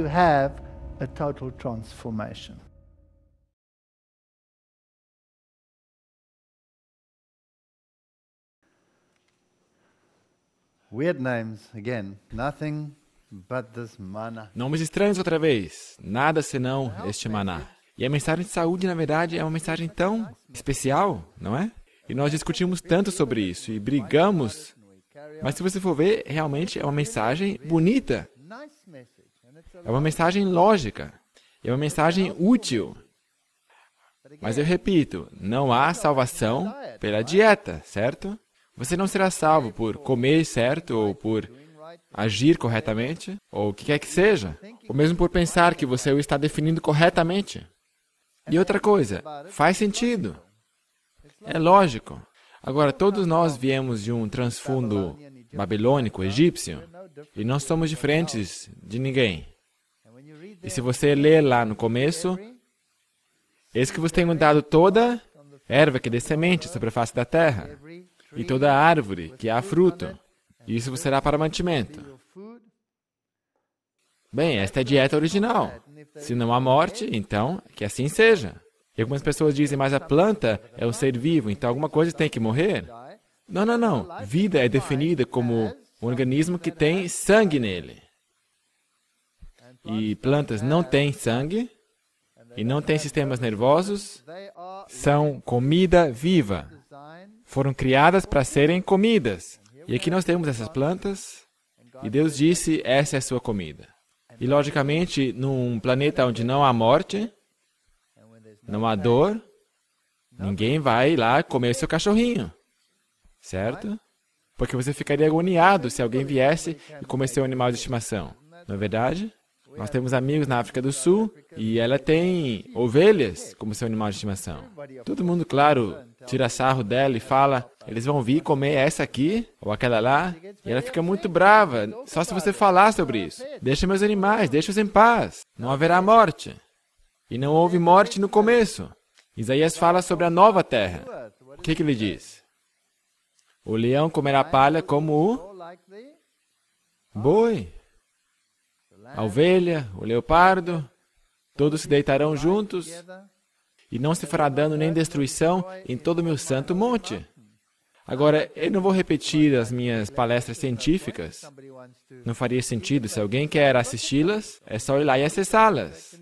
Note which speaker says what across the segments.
Speaker 1: to have a total transformation.
Speaker 2: Weird names again.
Speaker 1: Nothing but this
Speaker 2: Nomes estranhos outra vez. Nada senão este maná. E a mensagem de saúde, na verdade, é uma mensagem tão especial, não é? E nós discutimos tanto sobre isso e brigamos. Mas se você for ver, realmente é uma mensagem bonita. É uma mensagem lógica. É uma mensagem útil. Mas eu repito, não há salvação pela dieta, certo? Você não será salvo por comer certo ou por agir corretamente, ou o que quer que seja, ou mesmo por pensar que você o está definindo corretamente. E outra coisa, faz sentido. É lógico. Agora, todos nós viemos de um transfundo babilônico, egípcio, e não somos diferentes de ninguém. E se você ler lá no começo, eis que vos tenho dado toda erva que dê semente sobre a face da terra, e toda árvore que há fruto, e isso vos será para mantimento. Bem, esta é a dieta original. Se não há morte, então que assim seja. E algumas pessoas dizem, mas a planta é um ser vivo, então alguma coisa tem que morrer. Não, não, não. Vida é definida como um organismo que tem sangue nele e plantas não têm sangue e não têm sistemas nervosos, são comida viva. Foram criadas para serem comidas. E aqui nós temos essas plantas e Deus disse: essa é a sua comida. E logicamente, num planeta onde não há morte, não há dor, ninguém vai lá comer seu cachorrinho, certo? Porque você ficaria agoniado se alguém viesse e comer seu animal de estimação, não é verdade? Nós temos amigos na África do Sul e ela tem ovelhas como seu animal de estimação. Todo mundo, claro, tira sarro dela e fala: eles vão vir comer essa aqui ou aquela lá. E ela fica muito brava, só se você falar sobre isso. Deixa meus animais, deixa-os em paz. Não haverá morte. E não houve morte no começo. Isaías fala sobre a nova terra. O que, que ele diz? O leão comerá palha como o boi a ovelha, o leopardo, todos se deitarão juntos, e não se fará dano nem destruição em todo o meu santo monte. Agora, eu não vou repetir as minhas palestras científicas. Não faria sentido. Se alguém quer assisti-las, é só ir lá e acessá-las.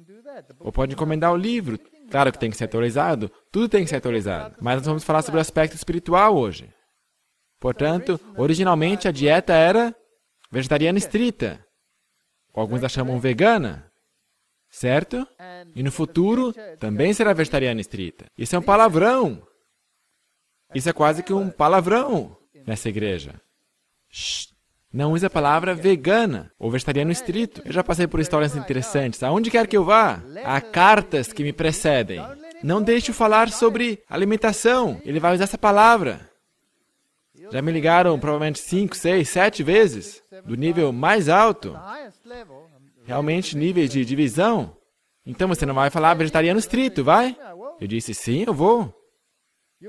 Speaker 2: Ou pode encomendar o livro. Claro que tem que ser atualizado. Tudo tem que ser atualizado. Mas nós vamos falar sobre o aspecto espiritual hoje. Portanto, originalmente a dieta era vegetariana estrita alguns a chamam vegana, certo? E no futuro também será vegetariana estrita. Isso é um palavrão. Isso é quase que um palavrão nessa igreja. Shh. Não use a palavra vegana ou vegetariano estrito. Eu já passei por histórias interessantes. Aonde quer que eu vá, há cartas que me precedem. Não deixe falar sobre alimentação. Ele vai usar essa palavra. Já me ligaram provavelmente 5, 6, 7 vezes, do nível mais alto, realmente níveis de divisão. Então você não vai falar vegetariano estrito, vai? Eu disse, sim, eu vou.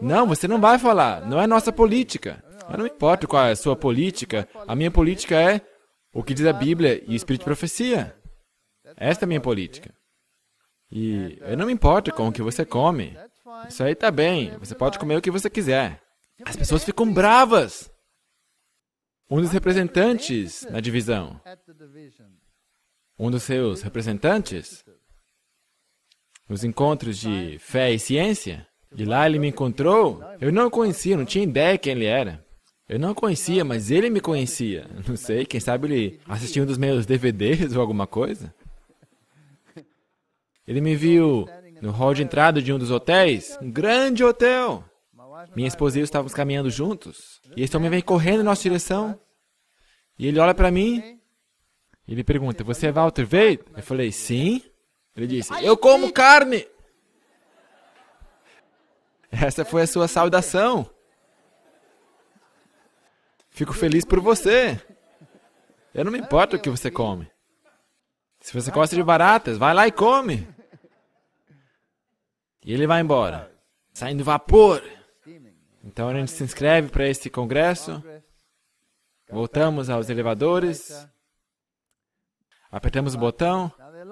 Speaker 2: Não, você não vai falar, não é nossa política. Eu não importa qual é a sua política, a minha política é o que diz a Bíblia e Espírito de Profecia. Esta é a minha política. E eu não me importo com o que você come. Isso aí está bem, você pode comer o que você quiser. As pessoas ficam bravas. Um dos representantes na divisão, um dos seus representantes, nos encontros de fé e ciência, E lá ele me encontrou. Eu não conhecia, não tinha ideia quem ele era. Eu não conhecia, mas ele me conhecia. Não sei, quem sabe ele assistiu um dos meus DVDs ou alguma coisa. Ele me viu no hall de entrada de um dos hotéis, um grande hotel. Minha esposa e eu estávamos caminhando juntos, e esse homem vem correndo em nossa direção. E ele olha para mim, e ele pergunta: Você é Walter Veit? Eu falei: Sim. Ele disse: Eu como carne. Essa foi a sua saudação. Fico feliz por você. Eu não me importo o que você come. Se você gosta de baratas, vai lá e come. E ele vai embora, saindo vapor. Então a gente se inscreve para este congresso. Voltamos aos elevadores. Apertamos o botão.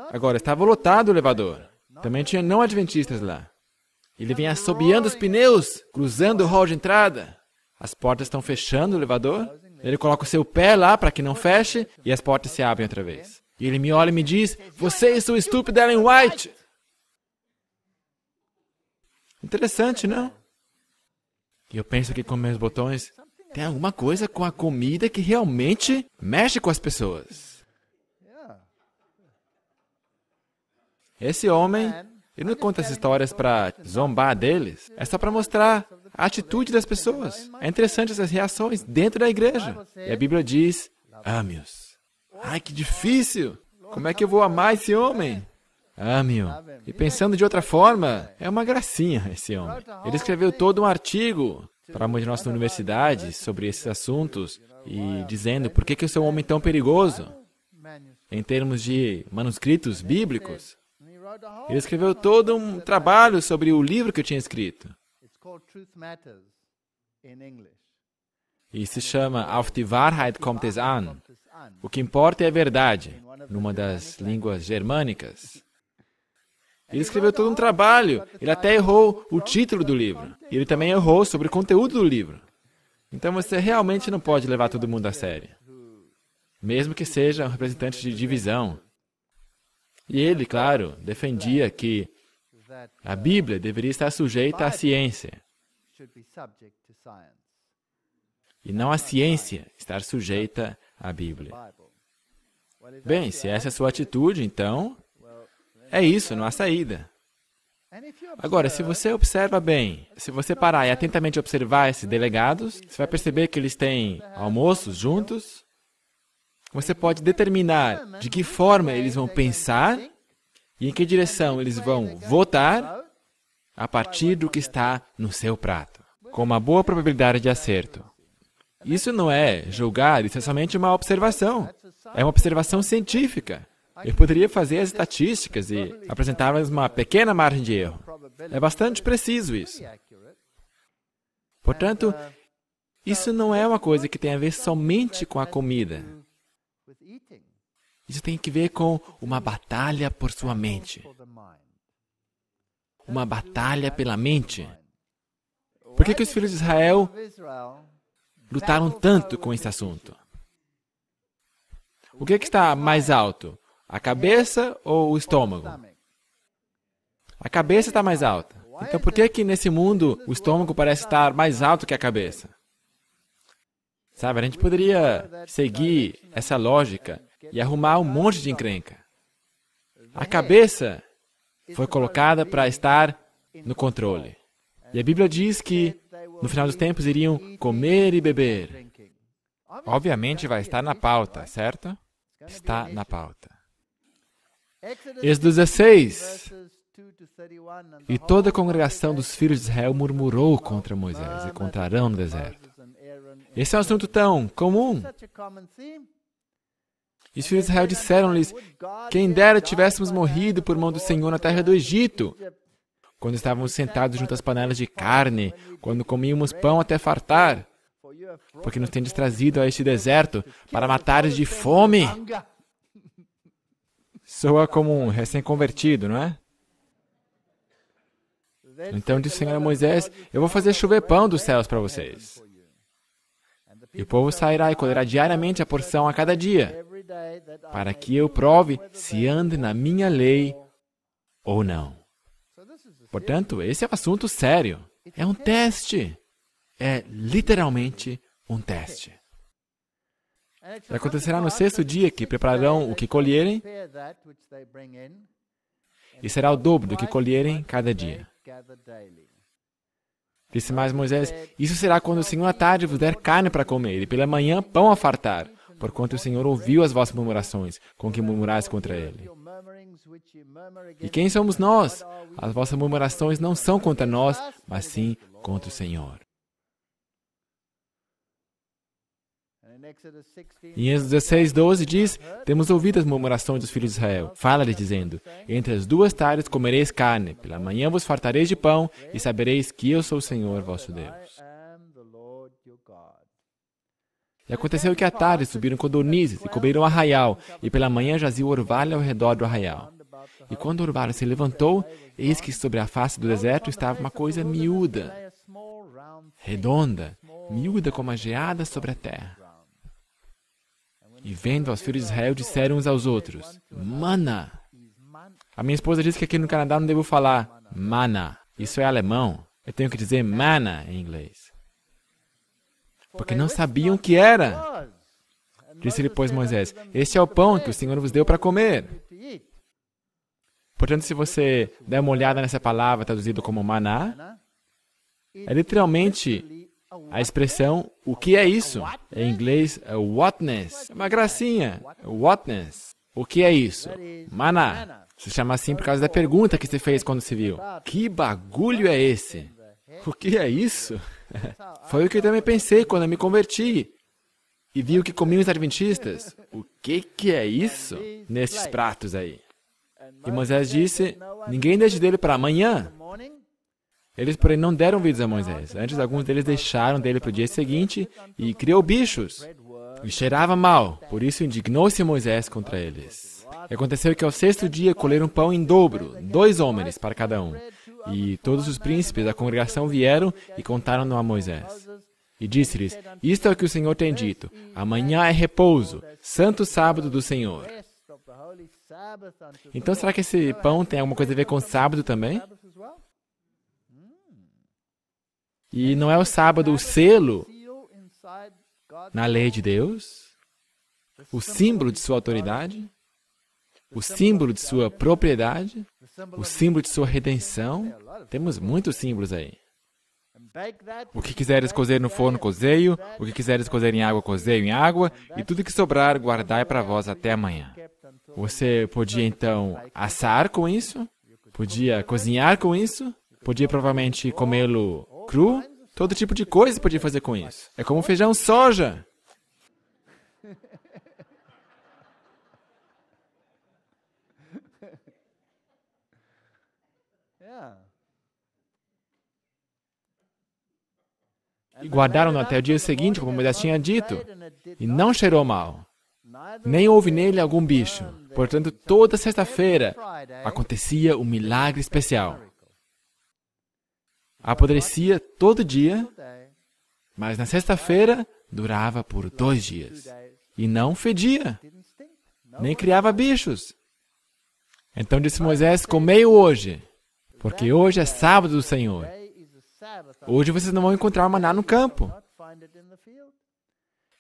Speaker 2: Agora, estava lotado o elevador. Também tinha não adventistas lá. Ele vem assobiando os pneus, cruzando o hall de entrada. As portas estão fechando o elevador. Ele coloca o seu pé lá para que não feche e as portas se abrem outra vez. E ele me olha e me diz: Você e sua estúpida Ellen White! Interessante, não? E eu penso que com meus botões tem alguma coisa com a comida que realmente mexe com as pessoas. Esse homem, ele não conta essas histórias para zombar deles, é só para mostrar a atitude das pessoas. É interessante essas reações dentro da igreja. E a Bíblia diz: ame-os. Ai, que difícil! Como é que eu vou amar esse homem? Ah, meu. Tá e pensando de outra forma, é. é uma gracinha esse homem. Ele escreveu todo um artigo para uma de nossas universidades sobre esses assuntos e dizendo por que, que eu sou um homem tão perigoso em termos de manuscritos bíblicos. Ele escreveu todo um trabalho sobre o livro que eu tinha escrito. E se chama Auf die Wahrheit kommt es an. O que importa é a verdade, numa das línguas germânicas. Ele escreveu todo um trabalho. Ele até errou o título do livro. E ele também errou sobre o conteúdo do livro. Então você realmente não pode levar todo mundo a sério. Mesmo que seja um representante de divisão. E ele, claro, defendia que a Bíblia deveria estar sujeita à ciência. E não a ciência estar sujeita à Bíblia. Bem, se essa é a sua atitude, então é isso, não há saída. Agora, se você observa bem, se você parar e atentamente observar esses delegados, você vai perceber que eles têm almoços juntos. Você pode determinar de que forma eles vão pensar e em que direção eles vão votar a partir do que está no seu prato, com uma boa probabilidade de acerto. Isso não é julgar, isso é somente uma observação. É uma observação científica. Eu poderia fazer as estatísticas e apresentarmos uma pequena margem de erro. É bastante preciso isso. Portanto, isso não é uma coisa que tem a ver somente com a comida. Isso tem que ver com uma batalha por sua mente. Uma batalha pela mente. Por que, que os filhos de Israel lutaram tanto com esse assunto? O que, é que está mais alto? A cabeça ou o estômago? A cabeça está mais alta. Então por que que nesse mundo o estômago parece estar mais alto que a cabeça? Sabe, a gente poderia seguir essa lógica e arrumar um monte de encrenca. A cabeça foi colocada para estar no controle. E a Bíblia diz que no final dos tempos iriam comer e beber. Obviamente vai estar na pauta, certo? Está na pauta. Êxodo 16. E toda a congregação dos filhos de Israel murmurou contra Moisés e contra Arão no deserto. Esse é um assunto tão comum. E os filhos de Israel disseram-lhes: Quem dera tivéssemos morrido por mão do Senhor na terra do Egito, quando estávamos sentados junto às panelas de carne, quando comíamos pão até fartar, porque nos tendes trazido a este deserto para matares de fome. Soa como um recém-convertido, não é? Então disse o Senhor a Moisés: Eu vou fazer chover pão dos céus para vocês. E o povo sairá e colherá diariamente a porção a cada dia, para que eu prove se ande na minha lei ou não. Portanto, esse é um assunto sério. É um teste. É literalmente um teste. Acontecerá no sexto dia que prepararão o que colherem, e será o dobro do que colherem cada dia. Disse mais Moisés: Isso será quando o Senhor à tarde vos der carne para comer, e pela manhã pão a fartar, porquanto o Senhor ouviu as vossas murmurações, com que murmurais contra ele. E quem somos nós? As vossas murmurações não são contra nós, mas sim contra o Senhor. Em Êxodo 16, 12 diz: Temos ouvido as murmurações dos filhos de Israel. Fala-lhes, dizendo: Entre as duas tardes comereis carne, pela manhã vos fartareis de pão, e sabereis que eu sou o Senhor vosso Deus. E aconteceu que à tarde subiram codornizes e cobriram o arraial, e pela manhã jazia o orvalho ao redor do arraial. E quando o orvalho se levantou, eis que sobre a face do deserto estava uma coisa miúda, redonda, miúda como a geada sobre a terra. E vendo as filhas de Israel, disseram uns aos outros: Mana! A minha esposa disse que aqui no Canadá não devo falar mana. Isso é alemão. Eu tenho que dizer mana em inglês. Porque não sabiam o que era. Disse-lhe, pois, Moisés: Este é o pão que o Senhor vos deu para comer. Portanto, se você der uma olhada nessa palavra traduzida como maná, é literalmente a expressão o que é isso? Em inglês, é whatness. É uma gracinha. É whatness. O que é isso? Maná. Se chama assim por causa da pergunta que se fez quando se viu. Que bagulho é esse? O que é isso? Foi o que eu também pensei quando eu me converti e vi o que comiam os adventistas. O que que é isso nestes pratos aí? E Moisés disse: Ninguém deixe dele para amanhã. Eles, porém, não deram ouvidos a Moisés. Antes, alguns deles deixaram dele para o dia seguinte e criou bichos. E cheirava mal, por isso indignou-se Moisés contra eles. E aconteceu que ao sexto dia colheram pão em dobro, dois homens para cada um. E todos os príncipes da congregação vieram e contaram-no a Moisés. E disse-lhes: Isto é o que o Senhor tem dito: amanhã é repouso, santo sábado do Senhor. Então, será que esse pão tem alguma coisa a ver com sábado também? E não é o sábado o selo na lei de Deus, o símbolo de sua autoridade, o símbolo de sua propriedade, o símbolo de sua redenção. Temos muitos símbolos aí. O que quiseres cozer no forno, cozeio. O que quiseres cozer em água, cozeio em água. E tudo que sobrar, guardai para vós até amanhã. Você podia então assar com isso, podia cozinhar com isso, podia provavelmente comê-lo cru, todo tipo de coisa podia fazer com isso. É como feijão soja. É. E guardaram-no até o dia seguinte, como Moisés tinha dito, e não cheirou mal. Nem houve nele algum bicho. Portanto, toda sexta-feira acontecia um milagre especial apodrecia todo dia, mas na sexta-feira durava por dois dias e não fedia, nem criava bichos. Então disse Moisés: Comei hoje, porque hoje é sábado do Senhor. Hoje vocês não vão encontrar maná no campo.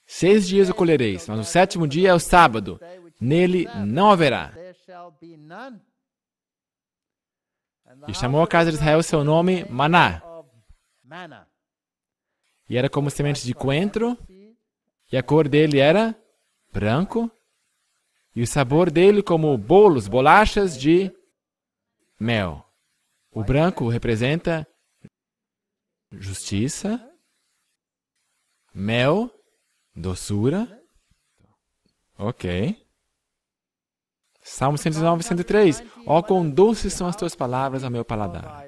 Speaker 2: Seis dias o colhereis, mas o sétimo dia é o sábado. Nele não haverá. E chamou a casa de Israel seu nome Maná. E era como semente de coentro, e a cor dele era branco, e o sabor dele como bolos, bolachas de mel. O branco representa justiça, mel, doçura. Ok. Salmo 109, 103. Ó, oh, quão doces são as tuas palavras ao meu paladar.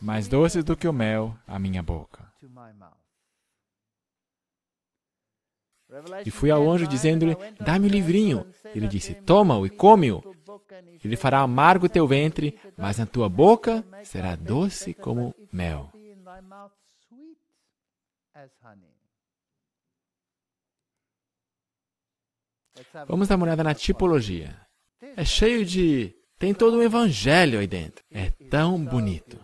Speaker 2: Mais doces do que o mel à minha boca.
Speaker 1: E fui ao anjo
Speaker 2: dizendo-lhe: Dá-me o livrinho. Ele disse: Toma-o e come-o. Ele fará amargo teu ventre, mas na tua boca será doce como mel. Vamos dar uma olhada na tipologia. É cheio de. Tem todo um evangelho aí dentro. É tão bonito.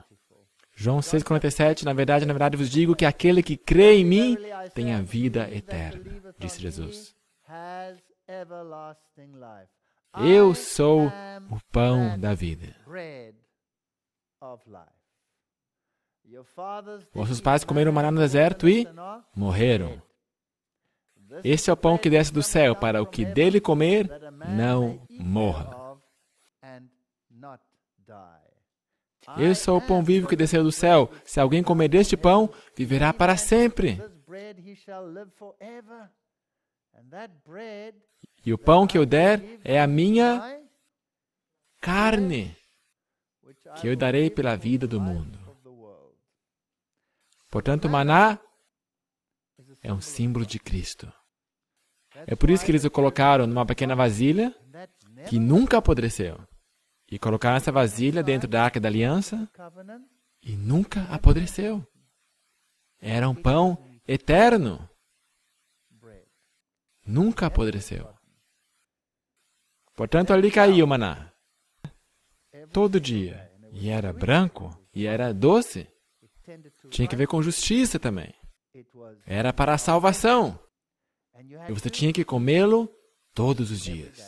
Speaker 2: João 6,47, na verdade, na verdade vos digo que aquele que crê em mim tem a vida eterna, disse Jesus. Eu sou o pão da vida. Vossos pais comeram maná no deserto e morreram. Este é o pão que desce do céu, para o que dele comer não morra. Eu sou o pão vivo que desceu do céu. Se alguém comer deste pão, viverá para sempre. E o pão que eu der é a minha carne, que eu darei pela vida do mundo. Portanto, maná é um símbolo de Cristo. É por isso que eles o colocaram numa pequena vasilha que nunca apodreceu. E colocaram essa vasilha dentro da arca da aliança e nunca apodreceu. Era um pão eterno. Nunca apodreceu. Portanto, ali caiu o maná. Todo dia. E era branco e era doce. Tinha que ver com justiça também. Era para a salvação. E você tinha que comê-lo todos os dias.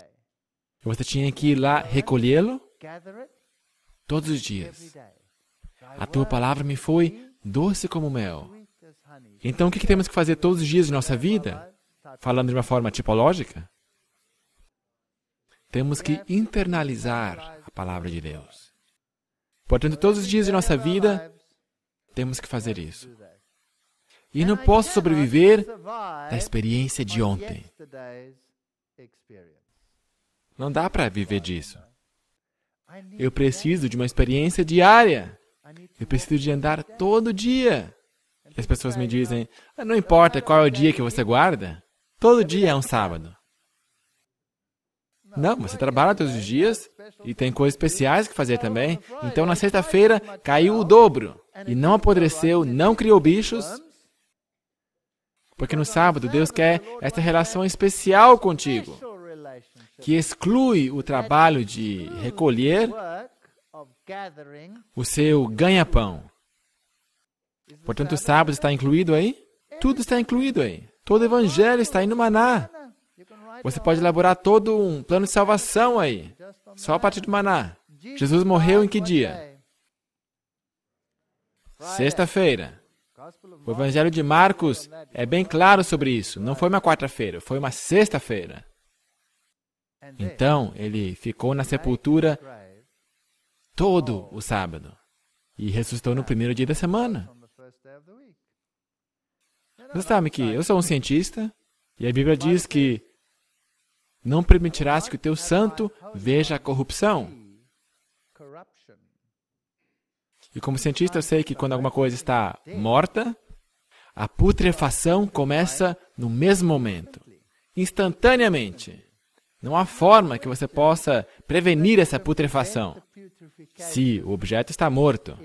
Speaker 2: E você tinha que ir lá recolhê-lo todos os dias. A tua palavra me foi doce como mel. Então, o que temos que fazer todos os dias de nossa vida? Falando de uma forma tipológica? Temos que internalizar a palavra de Deus. Portanto, todos os dias de nossa vida, temos que fazer isso. E não posso sobreviver da experiência de ontem. Não dá para viver disso. Eu preciso de uma experiência diária. Eu preciso de andar todo dia. E as pessoas me dizem: ah, não importa qual é o dia que você guarda, todo dia é um sábado. Não, você trabalha todos os dias e tem coisas especiais que fazer também. Então, na sexta-feira, caiu o dobro. E não apodreceu, não criou bichos, porque no sábado Deus quer essa relação especial contigo, que exclui o trabalho de recolher o seu ganha-pão. Portanto, o sábado está incluído aí? Tudo está incluído aí. Todo o evangelho está aí no maná. Você pode elaborar todo um plano de salvação aí, só a partir do maná. Jesus morreu em que dia? Sexta-feira. O Evangelho de Marcos é bem claro sobre isso. Não foi uma quarta-feira, foi uma sexta-feira. Então, ele ficou na sepultura todo o sábado e ressuscitou no primeiro dia da semana. Você sabe que eu sou um cientista e a Bíblia diz que não permitirás que o teu santo veja a corrupção. E como cientista, eu sei que quando alguma coisa está morta, a putrefação começa no mesmo momento, instantaneamente. Não há forma que você possa prevenir essa putrefação se o objeto está morto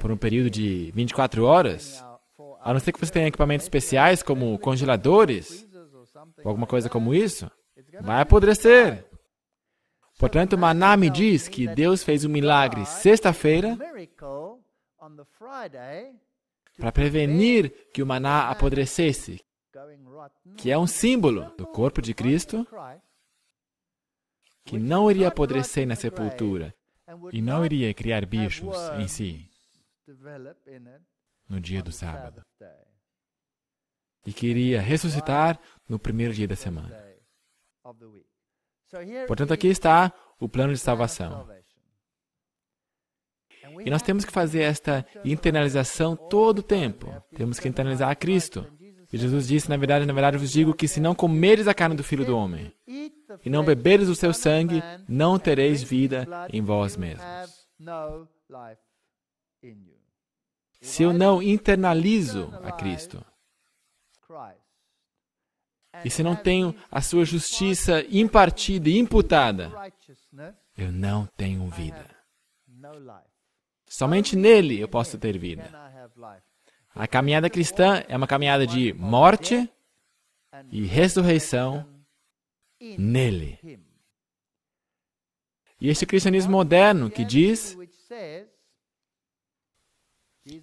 Speaker 2: por um período de 24 horas, a não ser que você tenha equipamentos especiais como congeladores ou alguma coisa como isso, vai apodrecer. Portanto, Maná me diz que Deus fez um milagre sexta-feira para prevenir que o maná apodrecesse, que é um símbolo do corpo de Cristo, que não iria apodrecer na sepultura e não iria criar bichos em si no dia do sábado, e que iria ressuscitar no primeiro dia da semana. Portanto, aqui está o plano de salvação. E nós temos que fazer esta internalização todo o tempo. Temos que internalizar a Cristo. E Jesus disse: Na verdade, na verdade, vos digo que se não comeres a carne do Filho do Homem e não beberes o seu sangue, não tereis vida em vós mesmos. Se eu não internalizo a Cristo, e se não tenho a sua justiça impartida e imputada, eu não tenho vida. Somente nele eu posso ter vida. A caminhada cristã é uma caminhada de morte e ressurreição nele. E este cristianismo moderno que diz: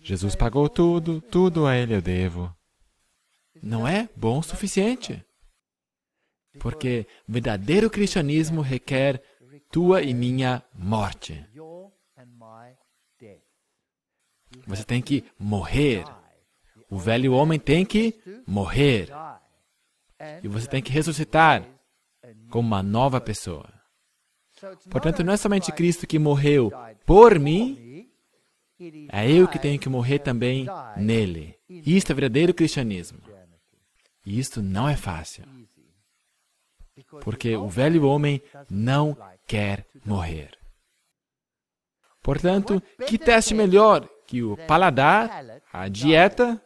Speaker 2: Jesus pagou tudo, tudo a Ele eu devo, não é bom o suficiente. Porque verdadeiro cristianismo requer tua e minha morte. Você tem que morrer. O velho homem tem que morrer. E você tem que ressuscitar como uma nova pessoa. Portanto, não é somente Cristo que morreu por mim, é eu que tenho que morrer também nele. Isto é verdadeiro cristianismo. E isto não é fácil. Porque o velho homem não quer morrer. Portanto, que teste melhor que o paladar, a dieta,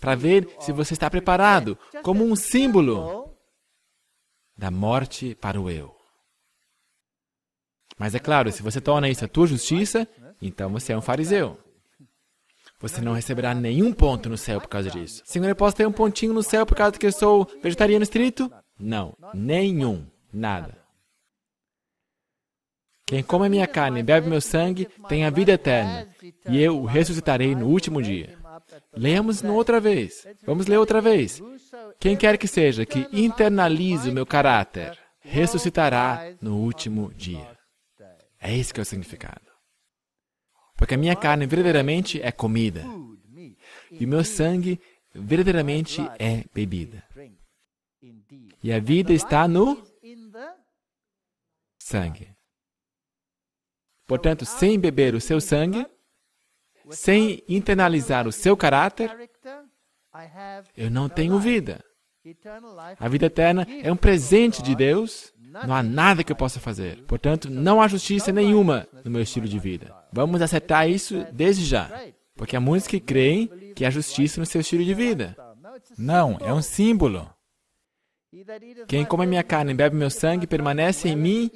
Speaker 2: para ver se você está preparado, como um símbolo da morte para o eu. Mas é claro, se você torna isso a tua justiça, então você é um fariseu. Você não receberá nenhum ponto no céu por causa disso. Senhor, eu posso ter um pontinho no céu por causa que eu sou vegetariano estrito? Não, nenhum, nada. Quem come a minha carne e bebe meu sangue tem a vida eterna, e eu o ressuscitarei no último dia. Leamos no outra vez. Vamos ler outra vez. Quem quer que seja que internalize o meu caráter, ressuscitará no último dia. É esse que é o significado. Porque a minha carne verdadeiramente é comida, e o meu sangue verdadeiramente é bebida. E a vida está no sangue. Portanto, sem beber o seu sangue, sem internalizar o seu caráter, eu não tenho vida. A vida eterna é um presente de Deus, não há nada que eu possa fazer. Portanto, não há justiça nenhuma no meu estilo de vida. Vamos acertar isso desde já, porque há muitos que creem que há justiça no seu estilo de vida. Não, é um símbolo. Quem come minha carne e bebe meu sangue permanece em mim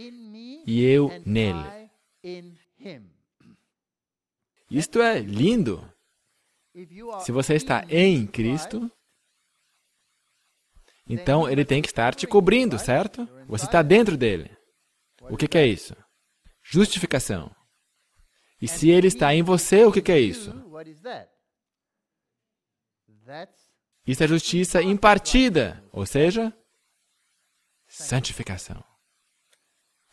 Speaker 2: e eu nele. Isto é lindo. Se você está em Cristo, então ele tem que estar te cobrindo, certo? Você está dentro dele. O que, é isso? Justificação. E se ele está em você, o que é isso? Isso é justiça impartida, ou seja, santificação.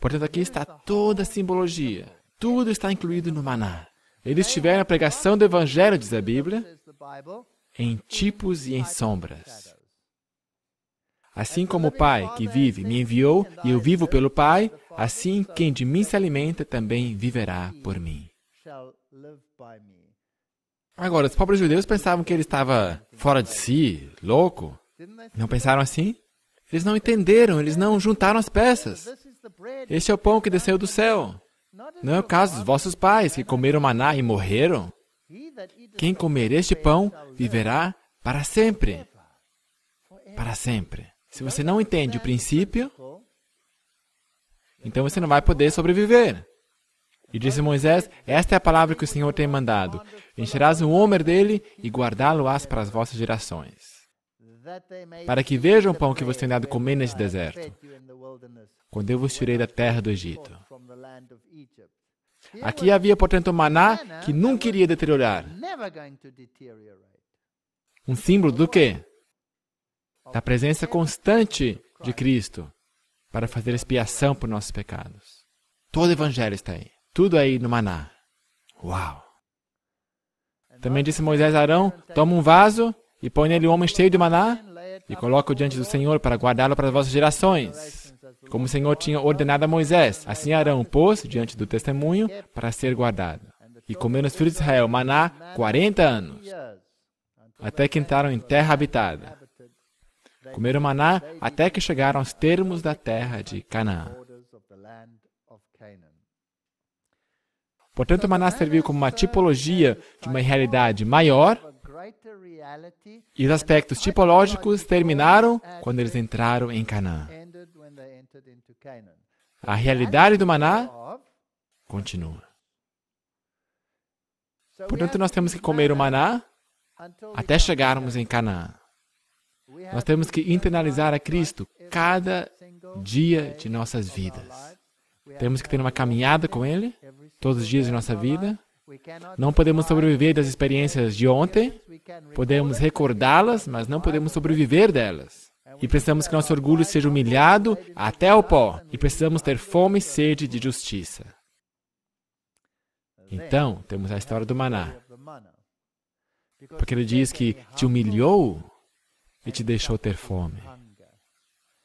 Speaker 2: Portanto, aqui está toda a simbologia. Tudo está incluído no maná. Eles tiveram a pregação do Evangelho, diz a Bíblia, em tipos e em sombras. Assim como o Pai que vive me enviou e eu vivo pelo Pai, assim quem de mim se alimenta também viverá por mim. Agora, os pobres judeus pensavam que ele estava fora de si, louco. Não pensaram assim? Eles não entenderam, eles não juntaram as peças. Este é o pão que desceu do céu. Não é o caso dos vossos pais que comeram maná e morreram. Quem comer este pão viverá para sempre. Para sempre. Se você não entende o princípio, então você não vai poder sobreviver. E disse Moisés: Esta é a palavra que o Senhor tem mandado. Encherás o homer dele e guardá-lo-ás para as vossas gerações, para que vejam o pão que você tem dado comer neste deserto quando eu vos tirei da terra do Egito. Aqui havia, portanto, maná que nunca iria deteriorar. Um símbolo do quê? Da presença constante de Cristo para fazer expiação por nossos pecados. Todo o Evangelho está aí. Tudo aí no maná. Uau! Também disse Moisés a Arão: toma um vaso e põe nele um homem cheio de maná e coloca-o diante do Senhor para guardá-lo para as vossas gerações como o Senhor tinha ordenado a Moisés. Assim Arão pôs diante do testemunho para ser guardado. E comeram os filhos de Israel maná 40 anos, até que entraram em terra habitada. Comeram maná até que chegaram aos termos da terra de Canaã. Portanto, maná serviu como uma tipologia de uma realidade maior e os aspectos tipológicos terminaram quando eles entraram em Canaã. A realidade do maná continua. Portanto, nós temos que comer o maná até chegarmos em Canaã. Nós temos que internalizar a Cristo cada dia de nossas vidas. Temos que ter uma caminhada com Ele todos os dias de nossa vida. Não podemos sobreviver das experiências de ontem. Podemos recordá-las, mas não podemos sobreviver delas e precisamos que nosso orgulho seja humilhado até o pó, e precisamos ter fome e sede de justiça.
Speaker 1: Então, temos a história do maná. Porque ele diz
Speaker 2: que te humilhou e te deixou ter fome,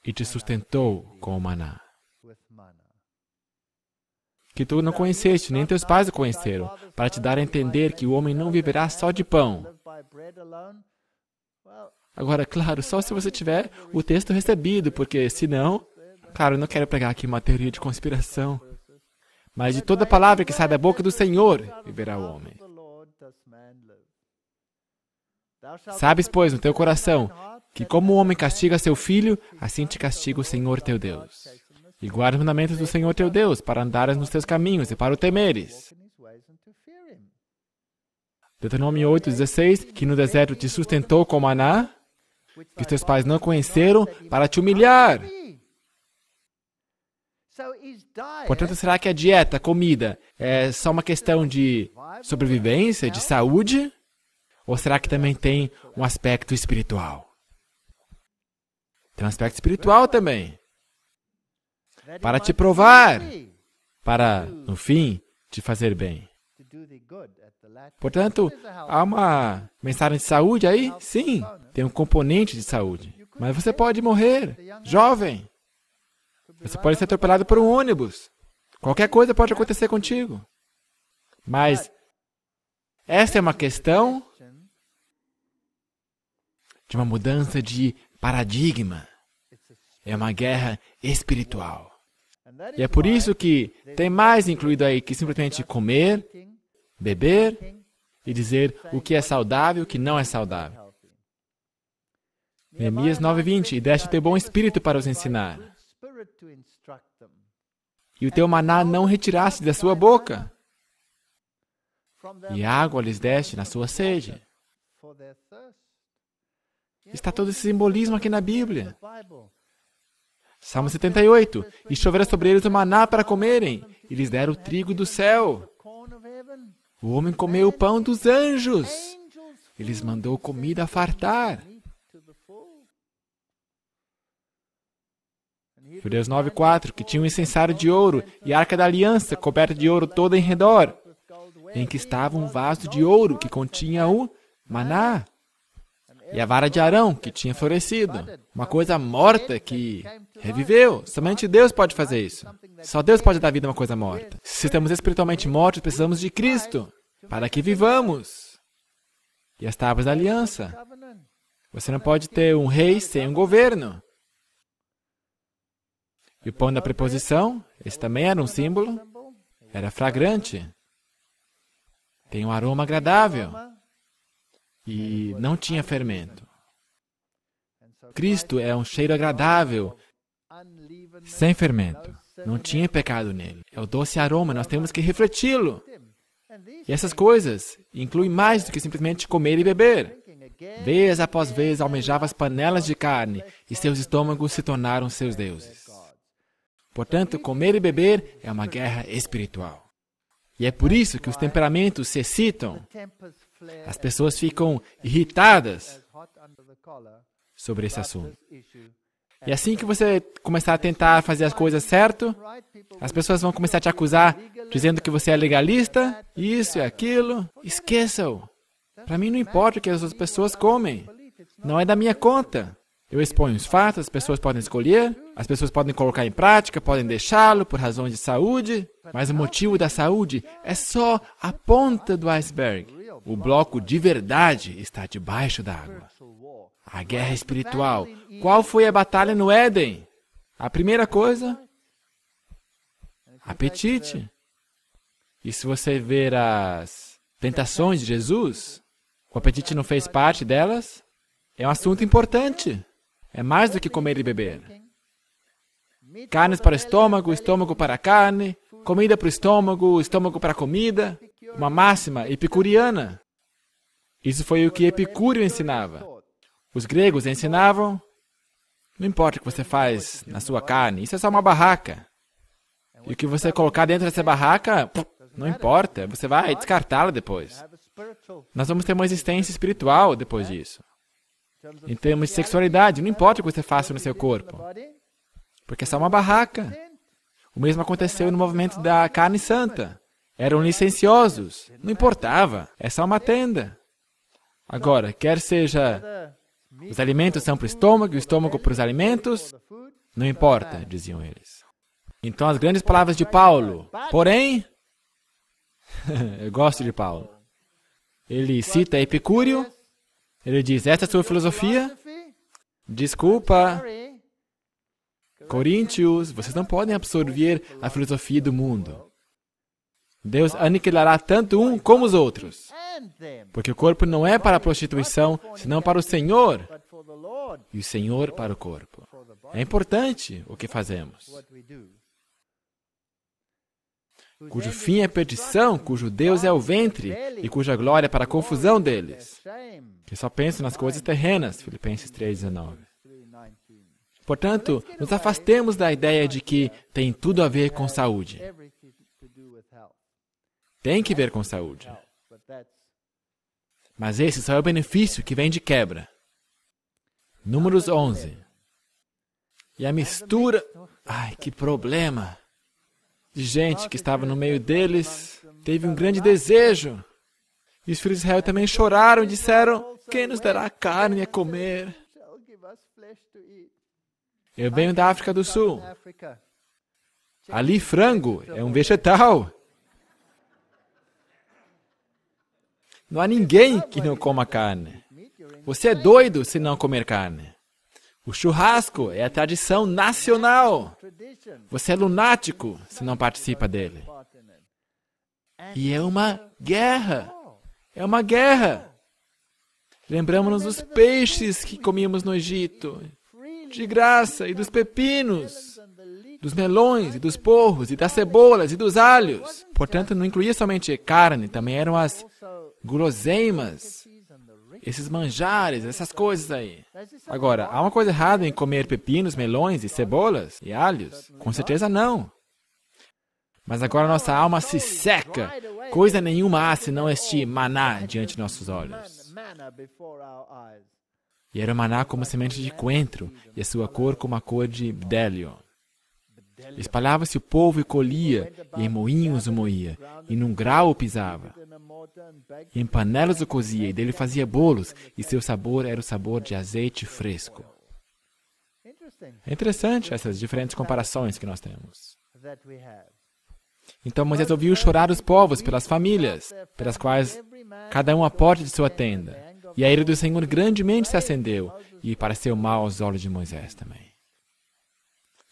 Speaker 2: e te sustentou com o maná que tu não conheceste, nem teus pais o conheceram, para te dar a entender que o homem não viverá só de pão, Agora, claro, só se você tiver o texto recebido, porque senão. Claro, eu não quero pregar aqui uma teoria de conspiração. Mas de toda palavra que sai da boca do Senhor viverá o homem. Sabes, pois, no teu coração, que como o homem castiga seu filho, assim te castiga o Senhor teu Deus. E guarda os mandamentos do Senhor teu Deus, para andares nos teus caminhos e para o temeres. Deuteronômio 8,16, que no deserto te sustentou com maná, que teus pais não conheceram, para te humilhar. Portanto, será que a dieta, a comida, é só uma questão de sobrevivência, de saúde? Ou será que também tem um aspecto espiritual? Tem um aspecto espiritual também. Para te provar, para, no fim, te fazer bem. Portanto, há uma mensagem de saúde aí? Sim, tem um componente de saúde. Mas você pode morrer, jovem. Você pode ser atropelado por um ônibus. Qualquer coisa pode acontecer contigo. Mas essa é uma questão de uma mudança de paradigma. É uma guerra espiritual. E é por isso que tem mais incluído aí que simplesmente comer, beber e dizer o que é saudável e o que não é saudável. Neemias 9:20 E deste o teu bom espírito para os ensinar. E o teu maná não retiraste da sua boca. E água lhes deste na sua sede. Está todo esse simbolismo aqui na Bíblia. Salmo 78. E choverá sobre eles o maná para comerem, e lhes deram o trigo do céu. O homem comeu o pão dos anjos. Eles mandou comida a fartar. Judeus 9:4 que tinha um incensário de ouro e a arca da aliança coberta de ouro toda em redor, em que estava um vaso de ouro que continha o maná e a vara de Arão que tinha florescido, uma coisa morta que Reviveu! Somente Deus pode fazer isso. Só Deus pode dar vida a uma coisa morta. Se estamos espiritualmente mortos, precisamos de Cristo para que vivamos. E as tábuas da aliança. Você não pode ter um rei sem um governo. E o pão da preposição, esse também era um símbolo, era fragrante, tem um aroma agradável e não tinha fermento. Cristo é um cheiro agradável sem fermento. Não tinha pecado nele. É o doce aroma, nós temos que refleti-lo. E essas coisas incluem mais do que simplesmente comer e beber. Vez após vez almejava as panelas de carne e seus estômagos se tornaram seus deuses. Portanto, comer e beber é uma guerra espiritual. E é por isso que os temperamentos se excitam. As pessoas ficam irritadas sobre esse assunto. E assim que você começar a tentar fazer as coisas certo, as pessoas vão começar a te acusar, dizendo que você é legalista, isso e aquilo. Esqueça o. Para mim não importa o que as outras pessoas comem. Não é da minha conta. Eu exponho os fatos, as pessoas podem escolher, as pessoas podem colocar em prática, podem deixá-lo por razões de saúde, mas o motivo da saúde é só a ponta do iceberg. O bloco de verdade está debaixo da água. A guerra espiritual. Qual foi a batalha no Éden? A primeira coisa, apetite. E se você ver as tentações de Jesus, o apetite não fez parte delas? É um assunto importante. É mais do que comer e beber. Carnes para o estômago, estômago para a carne, comida para o estômago, estômago para a comida. Uma máxima epicuriana. Isso foi o que Epicúrio ensinava. Os gregos ensinavam: não importa o que você faz na sua carne, isso é só uma barraca. E o que você colocar dentro dessa barraca, não importa, você vai descartá-la depois. Nós vamos ter uma existência espiritual depois disso. Em termos de sexualidade, não importa o que você faça no seu corpo, porque é só uma barraca. O mesmo aconteceu no movimento da carne santa. Eram licenciosos, não importava, é só uma tenda. Agora, quer seja os alimentos são para o estômago, o estômago para os alimentos. Não importa, diziam eles. Então, as grandes palavras de Paulo. Porém, eu gosto de Paulo. Ele cita Epicúrio. Ele diz: Esta é sua filosofia. Desculpa, Coríntios, vocês não podem absorver a filosofia do mundo. Deus aniquilará tanto um como os outros. Porque o corpo não é para a prostituição, senão para o Senhor, e o Senhor para o corpo. É importante o que fazemos, cujo fim é perdição, cujo Deus é o ventre e cuja glória é para a confusão deles, que só pensam nas coisas terrenas. Filipenses 3,19. Portanto, nos afastemos da ideia de que tem tudo a ver com saúde. Tem que ver com saúde. Mas esse só é o benefício que vem de quebra. Números 11. E a mistura. Ai, que problema! De gente que estava no meio deles, teve um grande desejo. E os filhos de Israel também choraram e disseram: Quem nos dará carne a comer? Eu venho da África do Sul. Ali, frango é um vegetal. Não há ninguém que não coma carne. Você é doido se não comer carne. O churrasco é a tradição nacional. Você é lunático se não participa dele. E é uma guerra. É uma guerra. Lembramos-nos dos peixes que comíamos no Egito, de graça, e dos pepinos, dos melões, e dos porros, e das cebolas, e dos alhos. Portanto, não incluía somente carne, também eram as Guloseimas, esses manjares, essas coisas aí. Agora, há uma coisa errada em comer pepinos, melões e cebolas e alhos? Com certeza não. Mas agora nossa alma se seca. Coisa nenhuma há senão este maná diante de nossos olhos. E era o maná como semente de coentro, e a sua cor como a cor de bdelio. Espalhava-se o povo e colhia, e em moinhos o moía, e num grau o pisava. E em panelas o cozia, e dele fazia bolos, e seu sabor era o sabor de azeite fresco. É interessante essas diferentes comparações que nós temos. Então Moisés ouviu chorar os povos pelas famílias, pelas quais cada um a porta de sua tenda. E a ira do Senhor grandemente se acendeu, e pareceu mal aos olhos de Moisés também.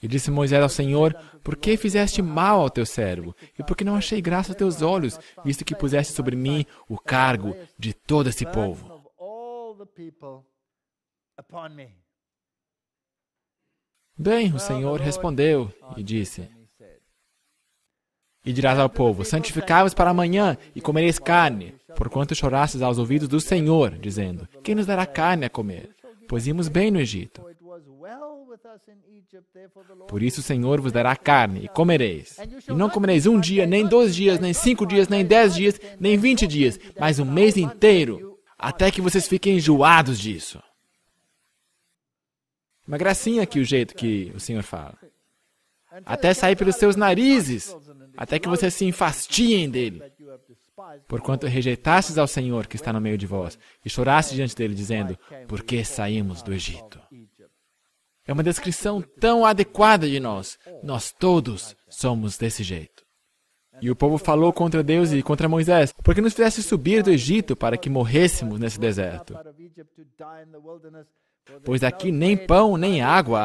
Speaker 2: E disse Moisés ao Senhor: Por que fizeste mal ao teu servo? E por que não achei graça aos teus olhos, visto que puseste sobre mim o cargo de todo esse povo? Bem, o Senhor respondeu e disse: E dirás ao povo: Santificai-vos para amanhã e comereis carne, porquanto chorastes aos ouvidos do Senhor, dizendo: Quem nos dará carne a comer? Pois íamos bem no Egito. Por isso o Senhor vos dará carne e comereis. E não comereis um dia, nem dois dias, nem cinco dias, nem dez dias, nem vinte dias, mas um mês inteiro, até que vocês fiquem enjoados disso. Uma gracinha aqui o jeito que o Senhor fala. Até sair pelos seus narizes, até que vocês se enfastiem dele. Porquanto rejeitastes ao Senhor que está no meio de vós, e choraste diante dele, dizendo: Por que saímos do Egito? É uma descrição tão adequada de nós. Nós todos somos desse jeito. E o povo falou contra Deus e contra Moisés, porque nos fizesse subir do Egito para que morrêssemos nesse deserto. Pois aqui nem pão nem água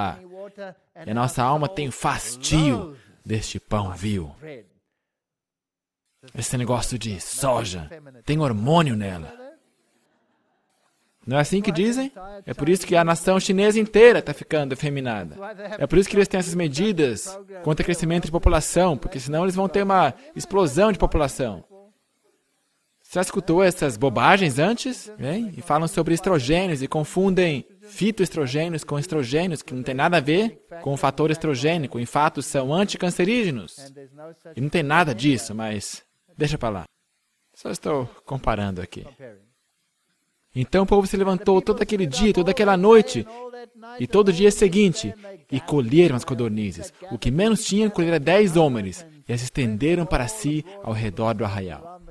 Speaker 2: há, e a nossa alma tem fastio deste pão vil. Esse negócio de soja tem hormônio nela. Não é assim que então, dizem? Tá é por isso que a nação chinesa inteira está ficando efeminada. É por isso que eles têm essas medidas contra o crescimento de população, porque senão eles vão ter uma explosão de população. Você já escutou essas bobagens antes? Hein? E falam sobre estrogênios e confundem fitoestrogênios com estrogênios, que não tem nada a ver com o fator estrogênico. Em fato, são anticancerígenos. E não tem nada disso, mas deixa para lá. Só estou comparando aqui. Então o povo se levantou todo aquele dia, toda aquela noite e todo o dia seguinte e colheram as codornizes. O que menos tinham colhera dez homens e as estenderam para si ao redor do arraial.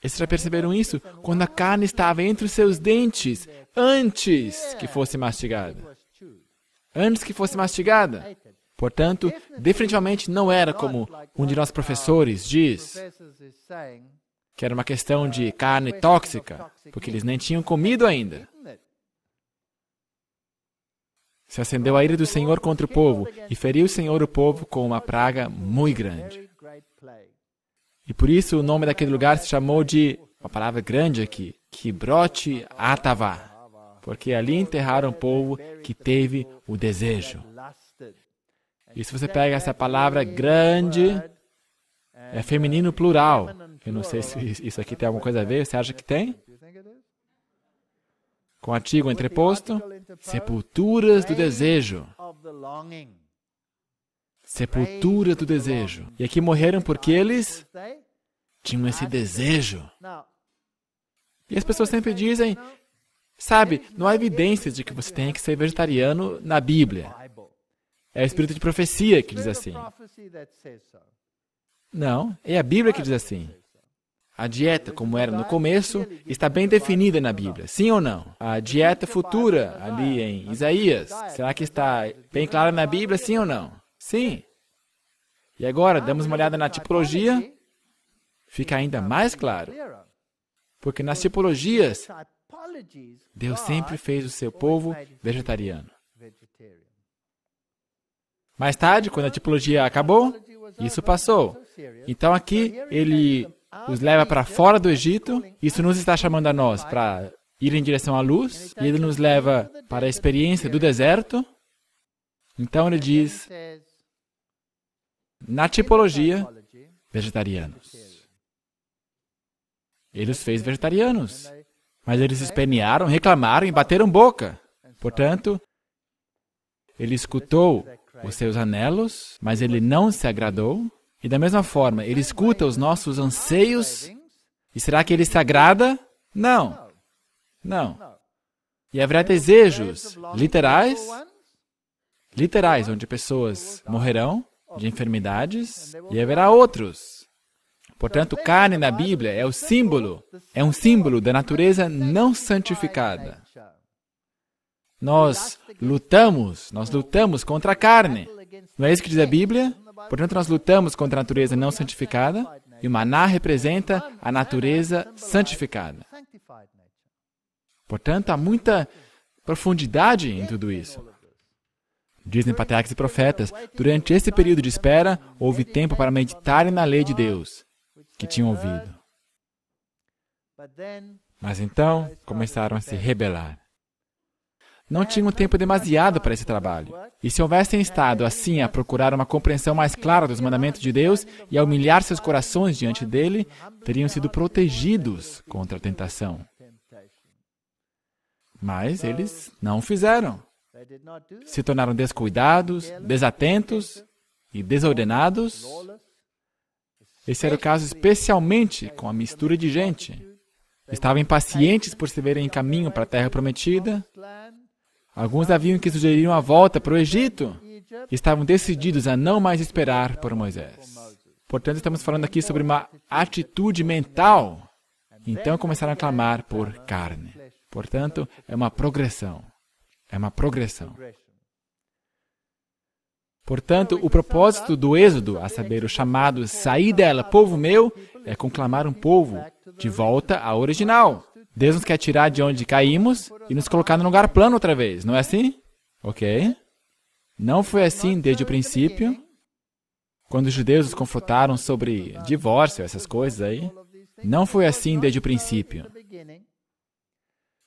Speaker 2: Eles já perceberam isso quando a carne estava entre os seus dentes antes que fosse mastigada. Antes que fosse mastigada. Portanto, definitivamente não era como um de nossos professores diz que era uma questão de carne tóxica, porque eles nem tinham comido ainda. Se acendeu a ira do Senhor contra o povo e feriu o Senhor o povo com uma praga muito grande. E por isso o nome daquele lugar se chamou de, uma palavra grande aqui, Kibrote Atavá, porque ali enterraram o povo que teve o desejo. E se você pega essa palavra grande, é feminino plural, eu não sei se isso aqui tem alguma coisa a ver. Você acha que tem? Com o artigo entreposto, sepulturas do desejo. Sepultura do desejo. E aqui morreram porque eles tinham esse desejo. E as pessoas sempre dizem, sabe, não há evidências de que você tenha que ser vegetariano na Bíblia. É o espírito de profecia que diz assim. Não, é a Bíblia que diz assim. A dieta, como era no começo, está bem definida na Bíblia, sim ou não? A dieta futura, ali em Isaías, será que está bem clara na Bíblia, sim ou não? Sim. E agora, damos uma olhada na tipologia, fica ainda mais claro. Porque nas tipologias,
Speaker 1: Deus sempre fez o seu povo
Speaker 2: vegetariano. Mais tarde, quando a tipologia acabou, isso passou. Então aqui ele os leva para fora do Egito. Isso nos está chamando a nós para ir em direção à luz, e ele nos leva para a experiência do deserto. Então ele diz, na tipologia, vegetarianos. Ele os fez vegetarianos, mas eles espernearam, reclamaram e bateram boca. Portanto, ele escutou os seus anelos, mas ele não se agradou e da mesma forma, Ele escuta os nossos anseios. E será que Ele se agrada? Não. Não. E haverá desejos literais, literais, onde pessoas morrerão de enfermidades, e haverá outros. Portanto, carne na Bíblia é o símbolo, é um símbolo da natureza não santificada. Nós lutamos, nós lutamos contra a carne. Não é isso que diz a Bíblia? Portanto, nós lutamos contra a natureza não santificada e o maná representa a natureza santificada. Portanto, há muita profundidade em tudo isso. Dizem patriarcas e profetas, durante esse período de espera, houve tempo para meditarem na lei de Deus, que tinham ouvido. Mas então começaram a se rebelar não é, tinham tempo demasiado para esse trabalho. E se houvessem estado assim a procurar uma compreensão mais clara dos mandamentos de Deus e a humilhar seus corações diante dele, teriam sido protegidos contra a tentação. Mas eles não fizeram. Se tornaram descuidados, desatentos e desordenados. Esse era o caso especialmente com a mistura de gente. Estavam impacientes por se verem em caminho para a terra prometida, Alguns haviam que sugeriram a volta para o Egito. Estavam decididos a não mais esperar por Moisés. Portanto, estamos falando aqui sobre uma atitude mental. Então começaram a clamar por carne. Portanto, é uma progressão. É uma progressão. Portanto, o propósito do Êxodo, a saber, o chamado sair dela, povo meu, é conclamar um povo de volta ao original, Deus nos quer tirar de onde caímos e nos colocar no lugar plano outra vez, não é assim? Ok. Não foi assim desde o princípio. Quando os judeus nos confrontaram sobre divórcio, essas coisas aí, não foi assim desde o princípio.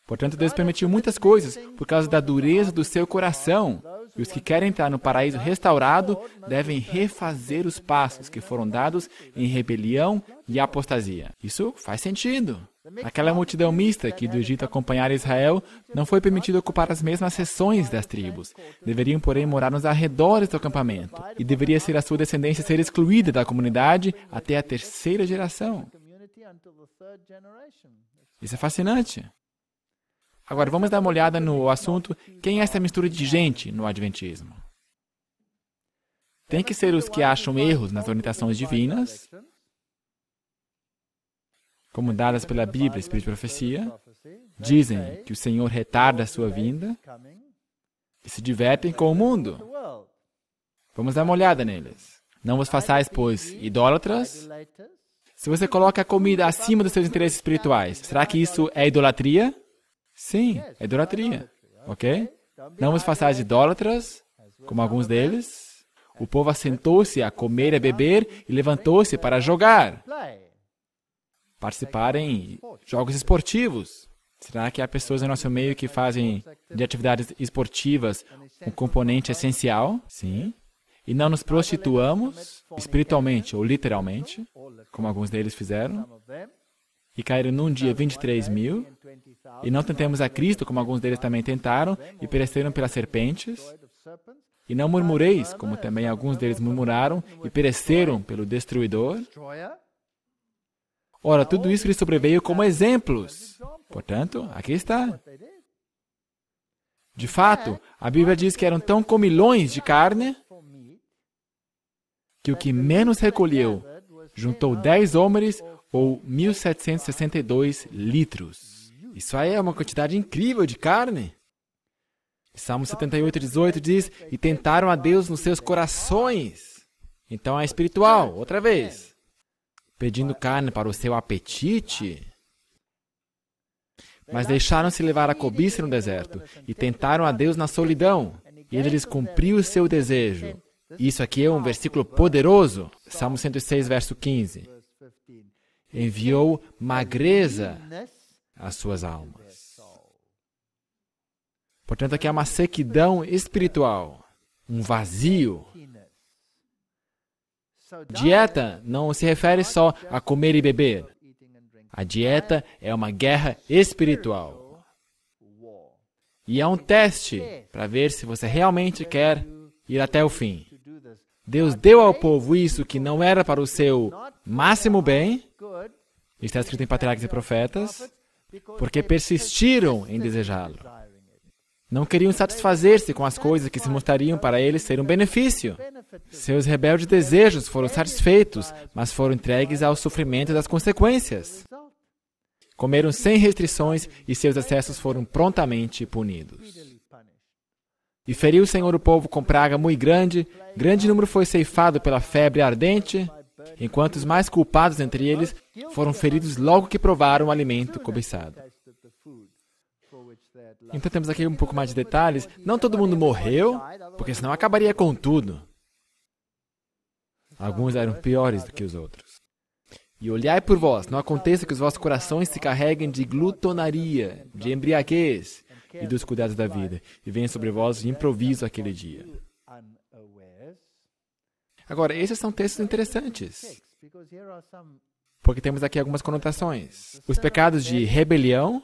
Speaker 2: Portanto, Deus permitiu muitas coisas por causa da dureza do seu coração. E os que querem entrar no paraíso restaurado devem refazer os passos que foram dados em rebelião e apostasia. Isso faz sentido. Aquela multidão mista que do Egito acompanhara Israel não foi permitido ocupar as mesmas seções das tribos. Deveriam, porém, morar nos arredores do acampamento, e deveria ser a sua descendência ser excluída da comunidade até a terceira geração. Isso é fascinante. Agora vamos dar uma olhada no assunto quem é essa mistura de gente no Adventismo. Tem que ser os que acham erros nas orientações divinas, como dadas pela Bíblia, Espírito de Profecia, dizem que o Senhor retarda a sua vinda e se divertem com o mundo. Vamos dar uma olhada neles. Não vos façais, pois, idólatras. Se você coloca a comida acima dos seus interesses espirituais, será que isso é idolatria? Sim, é idolatria. Ok? Não vos façais idólatras, como alguns deles. O povo assentou-se a comer e a beber e levantou-se para jogar participar em jogos esportivos. Será que há pessoas no nosso meio que fazem de atividades esportivas um componente essencial? Sim. E não nos prostituamos espiritualmente ou literalmente, como alguns deles fizeram, e caíram num dia 23 mil, e não tentemos a Cristo, como alguns deles também tentaram, e pereceram pelas serpentes, e não murmureis, como também alguns deles murmuraram, e pereceram pelo destruidor. Ora, tudo isso lhe sobreveio como exemplos. Portanto, aqui está. De fato, a Bíblia diz que eram tão comilões de carne que o que menos recolheu juntou 10 homens ou 1.762 litros. Isso aí é uma quantidade incrível de carne. Salmo 78, 18 diz: E tentaram a Deus nos seus corações. Então é espiritual, outra vez pedindo carne para o seu apetite, mas deixaram-se levar à cobiça no deserto e tentaram a Deus na solidão, e ele lhes cumpriu o seu desejo. Isso aqui é um versículo poderoso. Salmo 106, verso 15. Enviou magreza às suas almas. Portanto, aqui há uma sequidão espiritual, um vazio Dieta não se refere só a comer e beber. A dieta é uma guerra espiritual. E é um teste para ver se você realmente quer ir até o fim. Deus deu ao povo isso que não era para o seu máximo bem, está escrito em Patriarcas e Profetas, porque persistiram em desejá-lo. Não queriam satisfazer-se com as coisas que se mostrariam para eles ser um benefício. Seus rebeldes desejos foram satisfeitos, mas foram entregues ao sofrimento das consequências. Comeram sem restrições e seus excessos foram prontamente punidos. E feriu o Senhor o povo com praga muito grande, grande número foi ceifado pela febre ardente, enquanto os mais culpados entre eles foram feridos logo que provaram o alimento cobiçado. Então temos aqui um pouco mais de detalhes. Não todo mundo morreu, porque senão acabaria com tudo. Alguns eram piores do que os outros. E olhai por vós, não aconteça que os vossos corações se carreguem de glutonaria, de embriaguez e dos cuidados da vida, e venha sobre vós de improviso aquele dia. Agora, esses são textos interessantes, porque temos aqui algumas conotações. Os pecados de rebelião,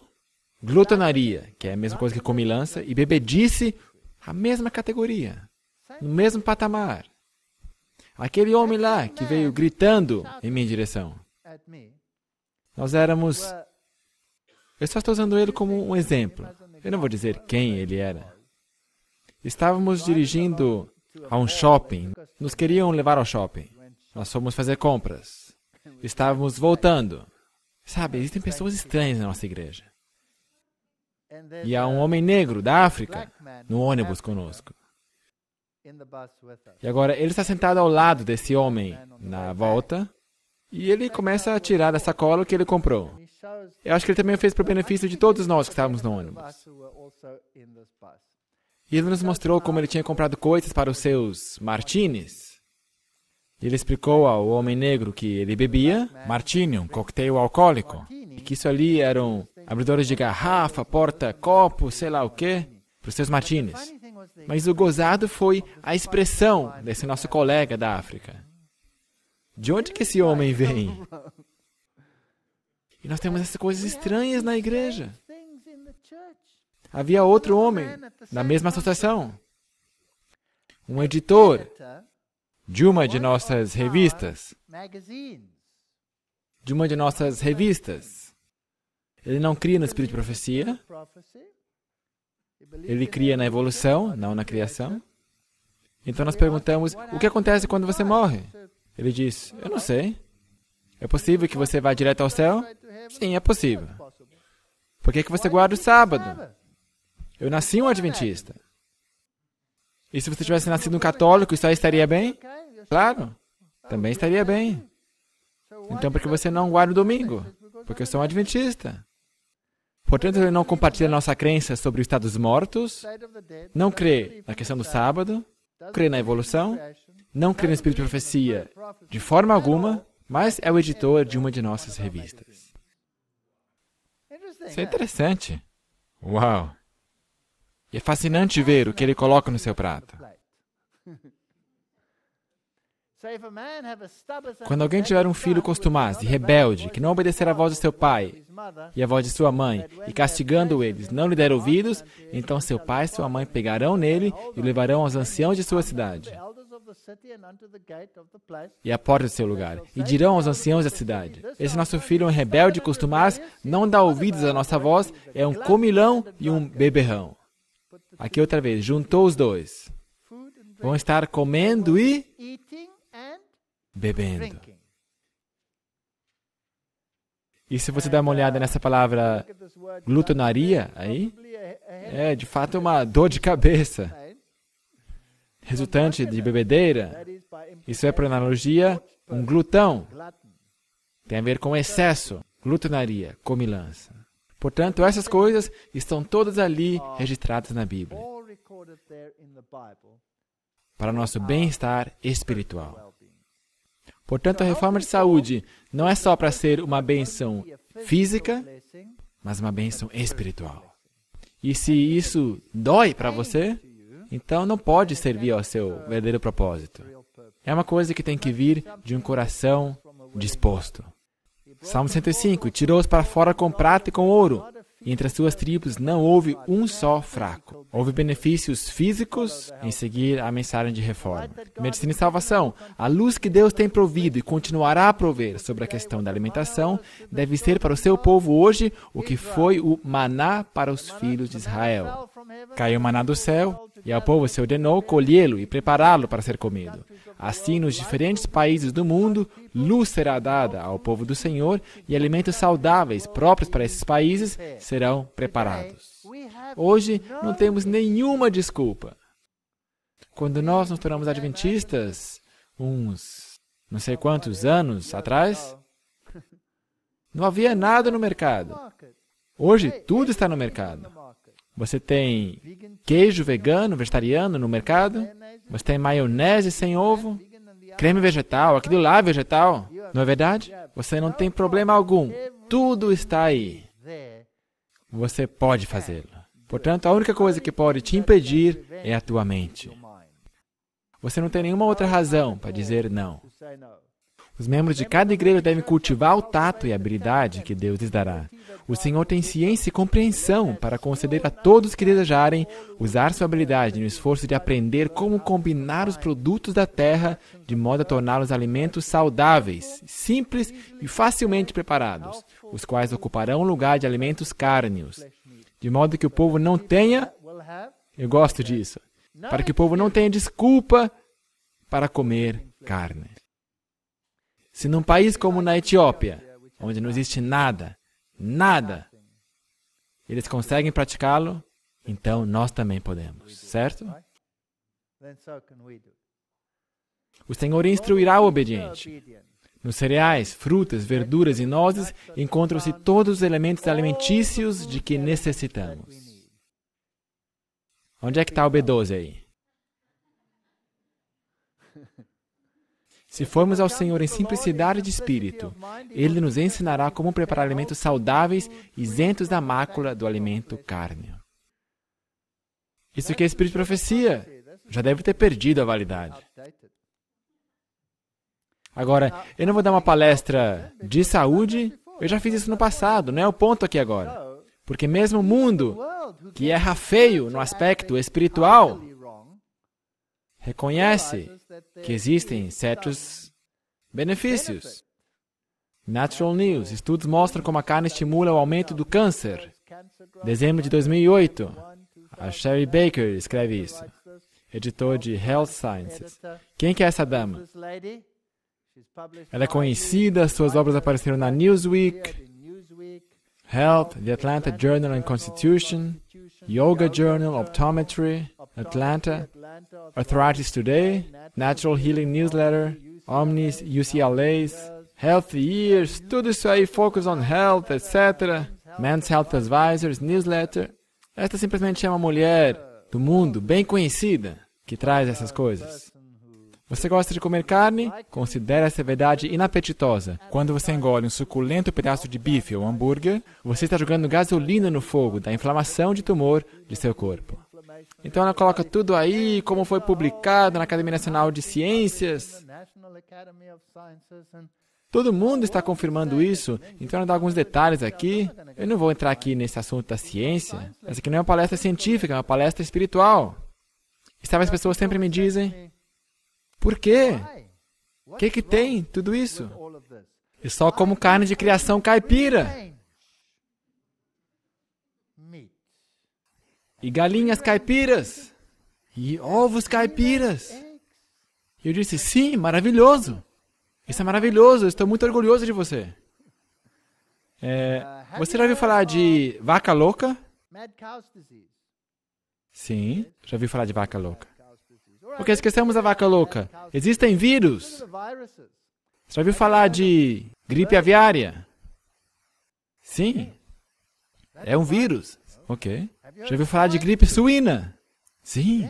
Speaker 2: glutonaria, que é a mesma coisa que comilança, e bebedice, a mesma categoria, no mesmo patamar aquele homem lá que veio gritando em minha direção. Nós éramos. Eu só estou usando ele como um exemplo. Eu não vou dizer quem ele era. Estávamos dirigindo a um shopping. Nos queriam levar ao shopping. Nós fomos fazer compras. Estávamos voltando. Sabe, existem pessoas estranhas na nossa igreja.
Speaker 1: E há um homem negro da África no ônibus
Speaker 2: conosco. E agora ele está sentado ao lado desse homem na volta e ele começa a tirar da sacola o que ele comprou. Eu acho que ele também fez para o benefício de todos nós que estávamos no ônibus. E ele nos mostrou como ele tinha comprado coisas para os seus martinis. Ele explicou ao homem negro que ele bebia martini, um coquetel alcoólico, e que isso ali eram abridores de garrafa, porta, copo, sei lá o quê, para os seus martinis. Mas o gozado foi a expressão desse nosso colega da África. De onde que esse homem vem? E nós temos essas coisas estranhas na igreja. Havia outro homem da mesma associação, um editor de uma de nossas revistas. De uma de nossas revistas. Ele não cria no Espírito de Profecia, ele cria na evolução, não na criação. Então nós perguntamos: o que acontece quando você morre? Ele diz: eu não sei. É possível que você vá direto ao céu? Sim, é possível. Por que, que você guarda o sábado? Eu nasci um adventista. E se você tivesse nascido um católico, isso aí estaria bem? Claro, também estaria bem. Então, por que você não guarda o domingo? Porque eu sou um adventista. Portanto, ele não compartilha nossa crença sobre o estado dos mortos, não crê na questão do sábado, crê na evolução, não crê no espírito de profecia de forma alguma, mas é o editor de uma de nossas revistas. Isso é interessante. Uau! E é fascinante ver o que ele coloca no seu prato. Quando alguém tiver um filho costumaz e rebelde, que não obedecer à voz de seu pai e à voz de sua mãe, e castigando eles, não lhe der ouvidos, então seu pai e sua mãe pegarão nele e o levarão aos anciãos de sua cidade e à porta do seu lugar, e dirão aos anciãos da cidade: Esse nosso filho é um rebelde costumaz, não dá ouvidos à nossa voz, é um comilão e um beberrão. Aqui outra vez, juntou os dois. Vão estar comendo e bebendo. E se você der uma olhada nessa palavra glutonaria aí, é de fato uma dor de cabeça resultante de bebedeira. Isso é, por analogia, um glutão. Tem a ver com excesso, glutonaria, comilança. Portanto, essas coisas estão todas ali registradas na Bíblia para nosso bem-estar espiritual. Portanto, a reforma de saúde não é só para ser uma bênção física, mas uma bênção espiritual. E se isso dói para você, então não pode servir ao seu verdadeiro propósito. É uma coisa que tem que vir de um coração disposto. Salmo 105: Tirou-os para fora com prata e com ouro, e entre as suas tribos não houve um só fraco. Houve benefícios físicos em seguir a mensagem de reforma. Medicina e salvação. A luz que Deus tem provido e continuará a prover sobre a questão da alimentação deve ser para o seu povo hoje o que foi o maná para os filhos de Israel. Caiu maná do céu e ao povo se ordenou colhê-lo e prepará-lo para ser comido. Assim, nos diferentes países do mundo, luz será dada ao povo do Senhor e alimentos saudáveis próprios para esses países serão serão preparados. Hoje não temos nenhuma desculpa. Quando nós nos tornamos adventistas, uns não sei quantos anos atrás, não havia nada no mercado. Hoje tudo está no mercado. Você tem queijo vegano, vegetariano no mercado? Você tem maionese sem ovo? Creme vegetal, aquilo lá é vegetal. Não é verdade? Você não tem problema algum. Tudo está aí você pode fazê-lo. É. Portanto, a única coisa que pode te impedir é a tua mente. Você não tem nenhuma outra razão para dizer não. Os membros de cada igreja devem cultivar o tato e a habilidade que Deus lhes dará. O Senhor tem ciência e compreensão para conceder a todos que desejarem usar sua habilidade no esforço de aprender como combinar os produtos da terra de modo a torná-los alimentos saudáveis, simples e facilmente preparados os quais ocuparão o lugar de alimentos cárneos, de modo que o povo não tenha, eu gosto disso, para que o povo não tenha desculpa para comer carne. Se num país como na Etiópia, onde não existe nada, nada, eles conseguem praticá-lo, então nós também podemos, certo? O Senhor instruirá o obediente. Nos cereais, frutas, verduras e nozes encontram-se todos os elementos alimentícios de que necessitamos. Onde é que está o B12 aí? Se formos ao Senhor em simplicidade de espírito, Ele nos ensinará como preparar alimentos saudáveis, isentos da mácula do alimento cárneo. Isso que é espírito de profecia. Já deve ter perdido a validade. Agora, eu não vou dar uma palestra de saúde, eu já fiz isso no passado, não é o ponto aqui agora. Porque mesmo o mundo, que erra feio no aspecto espiritual, reconhece que existem certos benefícios. Natural News, estudos mostram como a carne estimula o aumento do câncer. Dezembro de 2008, a Sherry Baker escreve isso, editor de Health Sciences. Quem que é essa dama? Ela é conhecida, suas obras apareceram na Newsweek, Health, The Atlanta Journal and Constitution, Yoga Journal, Optometry, Atlanta, Arthritis Today, Natural Healing Newsletter, Omnis, UCLA's, Healthy Years, tudo isso aí, Focus on Health, etc. Men's Health Advisors, Newsletter. Esta simplesmente é uma mulher do mundo bem conhecida que traz essas coisas. Você gosta de comer carne? Considere essa verdade inapetitosa. Quando você engole um suculento pedaço de bife ou hambúrguer, você está jogando gasolina no fogo da inflamação de tumor de seu corpo. Então ela coloca tudo aí, como foi publicado na Academia Nacional de Ciências. Todo mundo está confirmando isso, então eu dá alguns detalhes aqui. Eu não vou entrar aqui nesse assunto da ciência. Essa aqui não é uma palestra científica, é uma palestra espiritual. E sabe, as pessoas sempre me dizem: por quê? O que, que tem tudo isso? E só como carne de criação caipira. E galinhas caipiras. E ovos caipiras. E eu disse: sim, maravilhoso. Isso é maravilhoso, estou muito orgulhoso de você. É, você já ouviu falar de vaca louca? Sim, já ouviu falar de vaca louca. Porque esquecemos a vaca louca. Existem vírus. Você ouviu falar de gripe aviária? Sim. É um vírus. Ok. Já ouviu falar de gripe suína? Sim.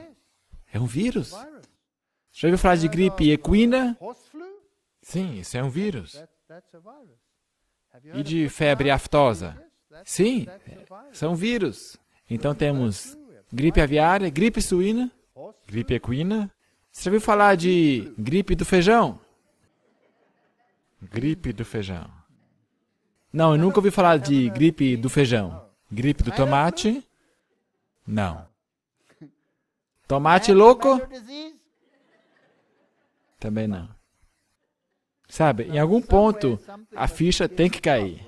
Speaker 2: É um vírus. Já ouviu falar de gripe equina? Sim, isso é um vírus. E de febre aftosa? Sim, são vírus. Então temos gripe aviária, gripe suína, Gripe equina? Você já ouviu falar de gripe do feijão? Gripe do feijão. Não, eu nunca ouvi falar de gripe do feijão. Gripe do tomate? Não. Tomate louco? Também não. Sabe, em algum ponto a ficha tem que cair.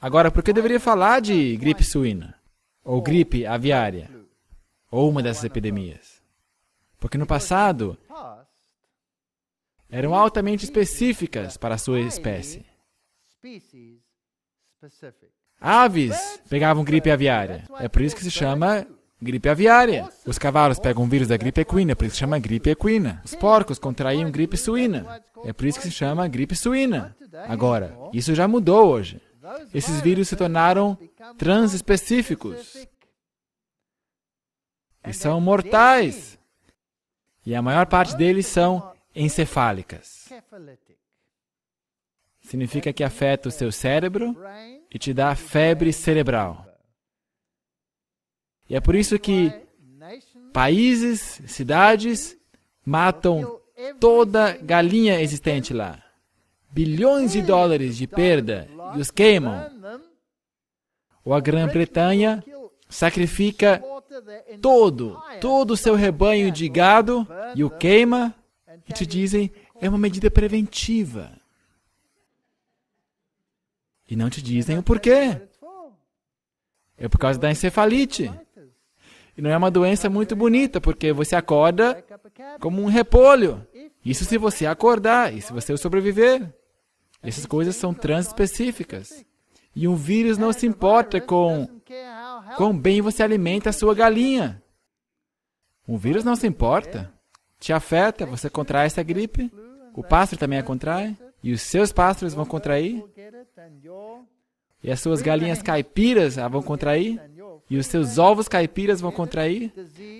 Speaker 2: Agora, por que eu deveria falar de gripe suína? Ou gripe aviária? ou uma dessas epidemias. Porque no passado eram altamente específicas para a sua espécie. Aves pegavam gripe aviária. É por isso que se chama gripe aviária. Os cavalos pegam o vírus da gripe equina, por isso se chama gripe equina. Os porcos contraíam gripe suína. É por isso que se chama gripe suína. Agora, isso já mudou hoje. Esses vírus se tornaram transespecíficos e são mortais. E a maior parte deles são encefálicas. Significa que afeta o seu cérebro e te dá febre cerebral. E é por isso que países, cidades matam toda galinha existente lá. Bilhões de dólares de perda e os queimam. Ou a Grã-Bretanha sacrifica todo, todo o seu rebanho de gado e o queima, e te dizem é uma medida preventiva. E não te dizem o porquê. É por causa da encefalite. E não é uma doença muito bonita, porque você acorda como um repolho. Isso se você acordar e se você sobreviver. Essas coisas são trans específicas E um vírus não se importa com Quão bem você alimenta a sua galinha! O vírus não se importa. Te afeta, você contrai essa gripe, o pássaro também a contrai, e os seus pássaros vão contrair, e as suas galinhas caipiras a vão contrair, e os seus ovos caipiras vão contrair,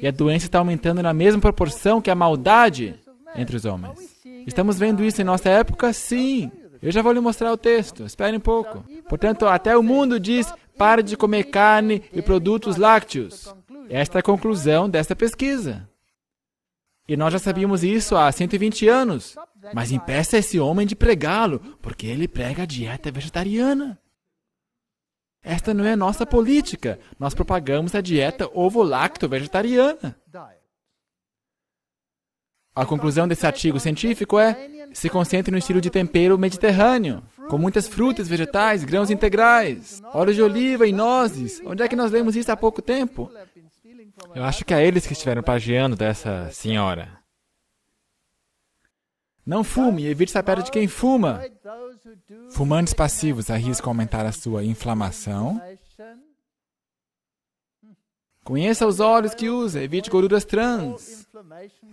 Speaker 2: e a doença está aumentando na mesma proporção que a maldade entre os homens. Estamos vendo isso em nossa época? Sim! Eu já vou lhe mostrar o texto, espere um pouco. Portanto, até o mundo diz: pare de comer carne e produtos lácteos. Esta é a conclusão desta pesquisa. E nós já sabíamos isso há 120 anos. Mas impeça esse homem de pregá-lo, porque ele prega a dieta vegetariana. Esta não é nossa política. Nós propagamos a dieta ovo-lacto-vegetariana. A conclusão desse artigo científico é: se concentre no estilo de tempero mediterrâneo com muitas frutas, vegetais, grãos integrais, óleo de oliva e nozes. Onde é que nós lemos isso há pouco tempo? Eu acho que é eles que estiveram pagiando dessa senhora. Não fume, evite saber de quem fuma. Fumantes passivos arriscam aumentar a sua inflamação. Conheça os óleos que usa, evite gorduras trans,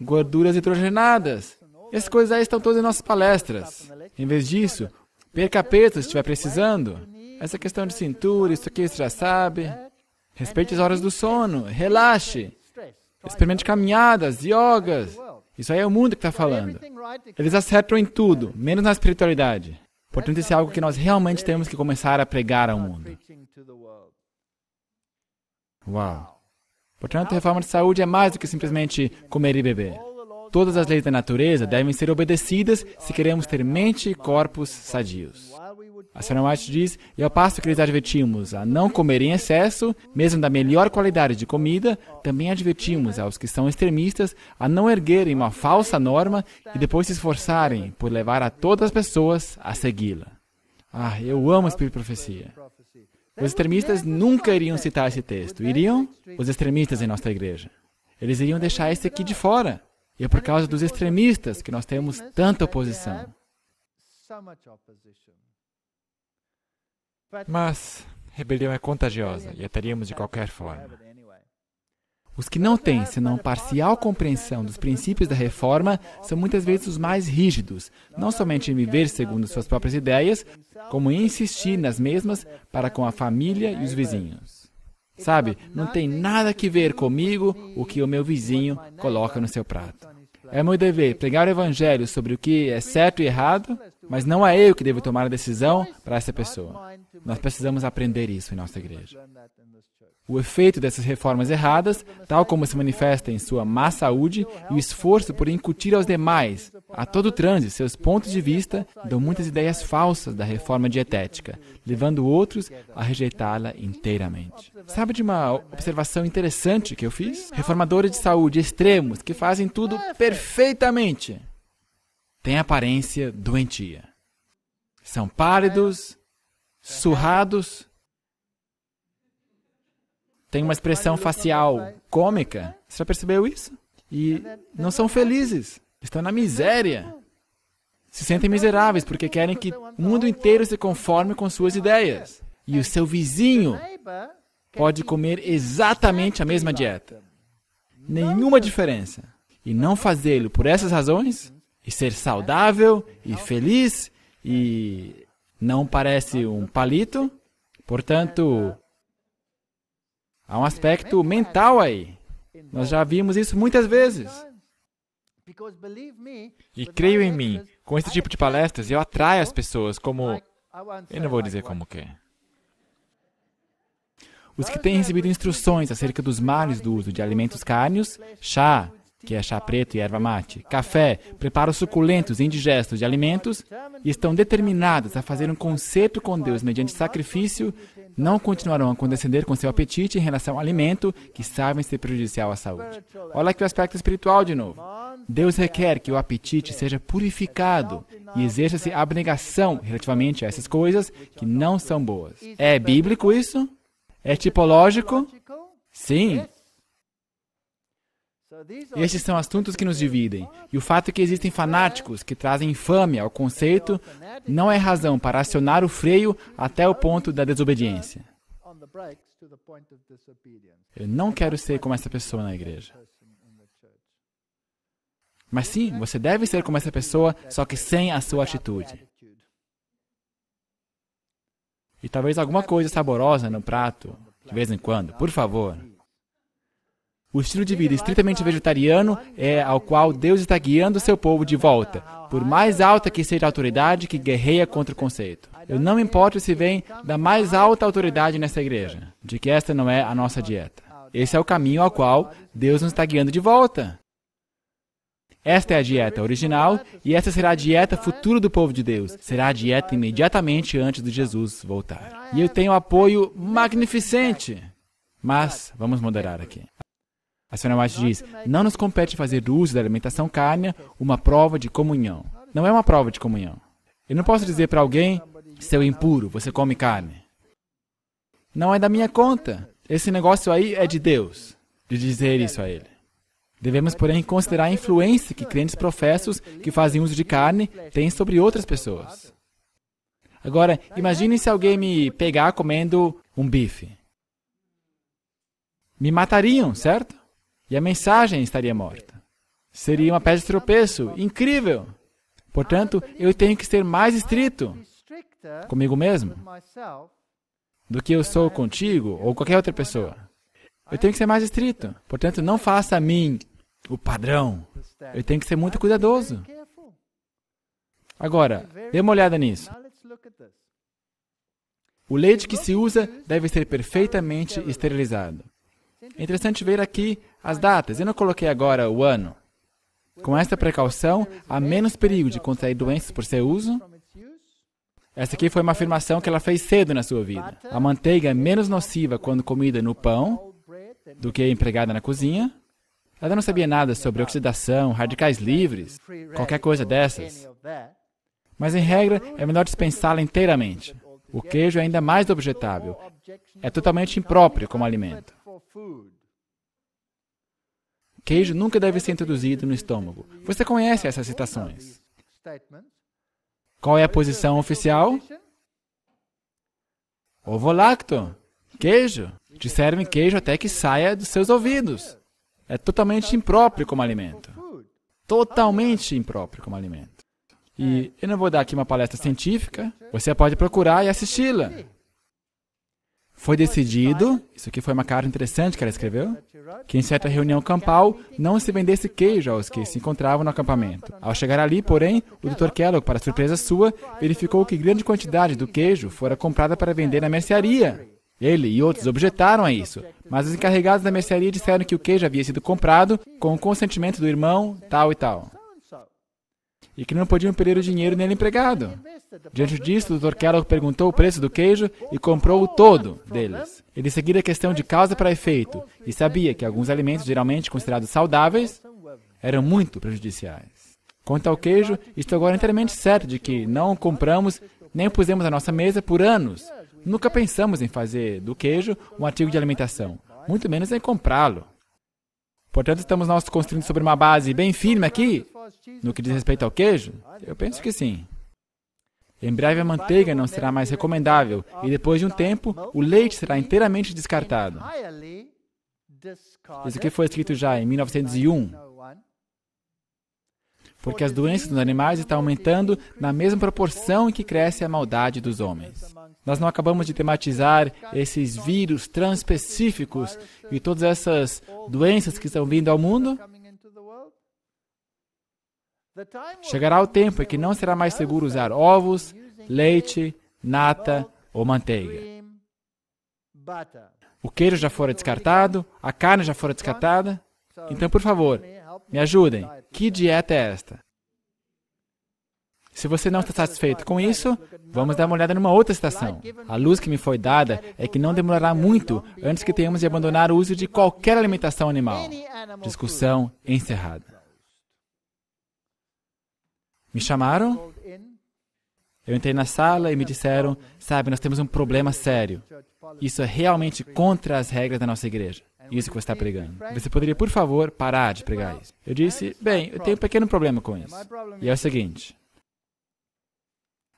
Speaker 2: gorduras hidrogenadas. Essas coisas aí estão todas em nossas palestras. Em vez disso, Perca peso se estiver precisando. Essa questão de cintura, isso aqui você já sabe. Respeite as horas do sono, relaxe. Experimente caminhadas, yogas. Isso aí é o mundo que está falando. Eles acertam em tudo, menos na espiritualidade. Portanto, isso é algo que nós realmente temos que começar a pregar ao mundo. Uau! Portanto, a é reforma de saúde é mais do que simplesmente comer e beber. Todas as leis da natureza devem ser obedecidas se queremos ter mente e corpos sadios. A senhora White diz, e ao passo que lhes advertimos a não comer em excesso, mesmo da melhor qualidade de comida, também advertimos aos que são extremistas a não erguerem uma falsa norma e depois se esforçarem por levar a todas as pessoas a segui-la. Ah, eu amo o Espírito Profecia. Os extremistas nunca iriam citar esse texto. Iriam? Os extremistas em nossa igreja. Eles iriam deixar esse aqui de fora. E é por causa dos extremistas que nós temos tanta oposição. Mas rebelião é contagiosa e a teríamos de qualquer forma. Os que não têm senão parcial compreensão dos princípios da reforma são muitas vezes os mais rígidos, não somente em viver segundo suas próprias ideias, como em insistir nas mesmas para com a família e os vizinhos. Sabe, não tem nada que ver comigo o que o meu vizinho coloca no seu prato. É meu dever pregar o evangelho sobre o que é certo e errado, mas não é eu que devo tomar a decisão para essa pessoa. Nós precisamos aprender isso em nossa igreja. O efeito dessas reformas erradas, tal como se manifesta em sua má saúde e o esforço por incutir aos demais, a todo transe, seus pontos de vista, dão muitas ideias falsas da reforma dietética, levando outros a rejeitá-la inteiramente. Sabe de uma observação interessante que eu fiz? Reformadores de saúde extremos que fazem tudo perfeitamente têm aparência doentia. São pálidos, surrados, tem uma expressão facial cômica. Você já percebeu isso? E não são felizes. Estão na miséria. Se sentem miseráveis porque querem que o mundo inteiro se conforme com suas ideias. E o seu vizinho pode comer exatamente a mesma dieta. Nenhuma diferença. E não fazê-lo por essas razões, e ser saudável e feliz, e não parece um palito, portanto, Há um aspecto mental aí. Nós já vimos isso muitas vezes. E creio em mim, com esse tipo de palestras, eu atraio as pessoas como. Eu não vou dizer como que é. Os que têm recebido instruções acerca dos males do uso de alimentos cárneos, chá, que é chá preto e erva mate, café, preparos suculentos e indigestos de alimentos, e estão determinadas a fazer um conceito com Deus mediante sacrifício, não continuarão a condescender com seu apetite em relação ao alimento que sabem ser prejudicial à saúde. Olha aqui o aspecto espiritual de novo. Deus requer que o apetite seja purificado e exerça-se abnegação relativamente a essas coisas que não são boas. É bíblico isso? É tipológico? Sim, estes são assuntos que nos dividem, e o fato é que existem fanáticos que trazem infâmia ao conceito não é razão para acionar o freio até o ponto da desobediência. Eu não quero ser como essa pessoa na igreja. Mas sim, você deve ser como essa pessoa, só que sem a sua atitude. E talvez alguma coisa saborosa no prato, de vez em quando, por favor. O estilo de vida estritamente vegetariano é ao qual Deus está guiando o seu povo de volta, por mais alta que seja a autoridade que guerreia contra o conceito. Eu não importo se vem da mais alta autoridade nessa igreja, de que esta não é a nossa dieta. Esse é o caminho ao qual Deus nos está guiando de volta. Esta é a dieta original e esta será a dieta futura do povo de Deus. Será a dieta imediatamente antes de Jesus voltar. E eu tenho apoio magnificente. Mas vamos moderar aqui. A senhora White diz: não nos compete fazer uso da alimentação carne uma prova de comunhão. Não é uma prova de comunhão. Eu não posso dizer para alguém, seu impuro, você come carne. Não é da minha conta. Esse negócio aí é de Deus, de dizer isso a ele. Devemos, porém, considerar a influência que crentes professos que fazem uso de carne têm sobre outras pessoas. Agora, imagine se alguém me pegar comendo um bife. Me matariam, certo? e a mensagem estaria morta. Seria uma pedra de tropeço. Incrível! Portanto, eu tenho que ser mais estrito
Speaker 1: comigo mesmo
Speaker 2: do que eu sou contigo ou qualquer outra pessoa. Eu tenho que ser mais estrito. Portanto, não faça a mim o padrão. Eu tenho que ser muito cuidadoso. Agora, dê uma olhada nisso. O leite que se usa deve ser perfeitamente esterilizado. É interessante ver aqui as datas. Eu não coloquei agora o ano. Com esta precaução, há menos perigo de contrair doenças por seu uso. Essa aqui foi uma afirmação que ela fez cedo na sua vida. A manteiga é menos nociva quando comida no pão do que é empregada na cozinha. Ela não sabia nada sobre oxidação, radicais livres, qualquer coisa dessas. Mas, em regra, é melhor dispensá-la inteiramente. O queijo é ainda mais objetável. É totalmente impróprio como alimento. Queijo nunca deve ser introduzido no estômago. Você conhece essas citações. Qual é a posição oficial? Ovo lacto, queijo. Disseram em queijo até que saia dos seus ouvidos. É totalmente impróprio como alimento. Totalmente impróprio como alimento. E eu não vou dar aqui uma palestra científica, você pode procurar e assisti-la. Foi decidido, isso aqui foi uma carta interessante que ela escreveu, que em certa reunião campal não se vendesse queijo aos que se encontravam no acampamento. Ao chegar ali, porém, o Dr. Kellogg, para surpresa sua, verificou que grande quantidade do queijo fora comprada para vender na mercearia. Ele e outros objetaram a isso, mas os encarregados da mercearia disseram que o queijo havia sido comprado com o consentimento do irmão tal e tal e que não podiam perder o dinheiro nele empregado. Diante disso, o Dr. Kellogg perguntou o preço do queijo e comprou o todo deles. Ele seguia a questão de causa para efeito e sabia que alguns alimentos geralmente considerados saudáveis eram muito prejudiciais. Quanto ao queijo, estou agora inteiramente certo de que não o compramos nem o pusemos à nossa mesa por anos. Nunca pensamos em fazer do queijo um artigo de alimentação, muito menos em comprá-lo. Portanto, estamos nós construindo sobre uma base bem firme aqui, no que diz respeito ao queijo? Eu penso que sim. Em breve a manteiga não será mais recomendável e depois de um tempo o leite será inteiramente descartado. Isso aqui foi escrito já em 1901. Porque as doenças dos animais estão aumentando na mesma proporção em que cresce a maldade dos homens. Nós não acabamos de tematizar esses vírus transespecíficos e todas essas doenças que estão vindo ao mundo. Chegará o tempo em que não será mais seguro usar ovos, leite, nata ou manteiga. O queijo já fora descartado, a carne já fora descartada. Então, por favor, me ajudem. Que dieta é esta? Se você não está satisfeito com isso, vamos dar uma olhada numa outra citação. A luz que me foi dada é que não demorará muito antes que tenhamos de abandonar o uso de qualquer alimentação animal. Discussão encerrada. Me chamaram? Eu entrei na sala e me disseram: sabe, nós temos um problema sério. Isso é realmente contra as regras da nossa igreja. Isso que você está pregando. Você poderia, por favor, parar de pregar isso? Eu disse: bem, eu tenho um pequeno problema com isso. E é o seguinte.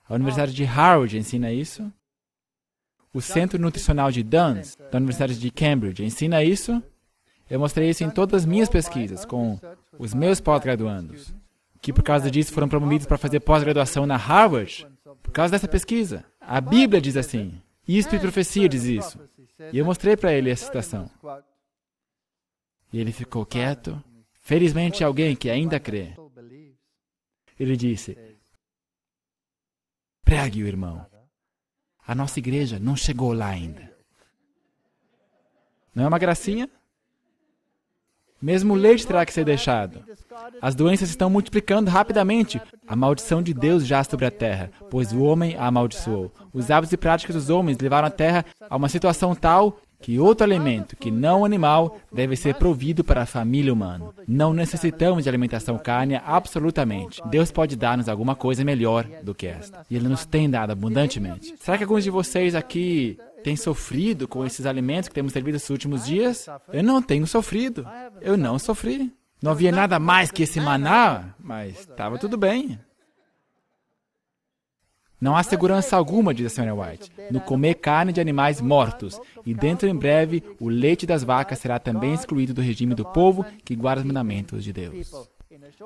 Speaker 2: A Universidade de Harvard ensina isso. O Centro Nutricional de Duns, da Universidade de Cambridge, ensina isso. Eu mostrei isso em todas as minhas pesquisas com os meus pós-graduandos, que por causa disso foram promovidos para fazer pós-graduação na Harvard, por causa dessa pesquisa. A Bíblia diz assim, isto e profecia diz isso. E eu mostrei para ele essa citação. E ele ficou quieto. Felizmente, alguém que ainda crê. Ele disse: Pregue o irmão. A nossa igreja não chegou lá ainda. Não é uma gracinha? Mesmo o leite terá que ser deixado. As doenças estão multiplicando rapidamente. A maldição de Deus já sobre a terra, pois o homem a amaldiçoou. Os hábitos e práticas dos homens levaram a terra a uma situação tal que outro alimento que não animal deve ser provido para a família humana. Não necessitamos de alimentação cárnea absolutamente. Deus pode dar-nos alguma coisa melhor do que esta. E Ele nos tem dado abundantemente. Será que alguns de vocês aqui têm sofrido com esses alimentos que temos servido nos últimos dias? Eu não tenho sofrido. Eu não sofri. Não havia nada mais que esse maná, mas estava tudo bem. Não há segurança alguma, diz a senhora White, no comer carne de animais mortos, e dentro em breve o leite das vacas será também excluído do regime do povo que guarda os mandamentos de Deus.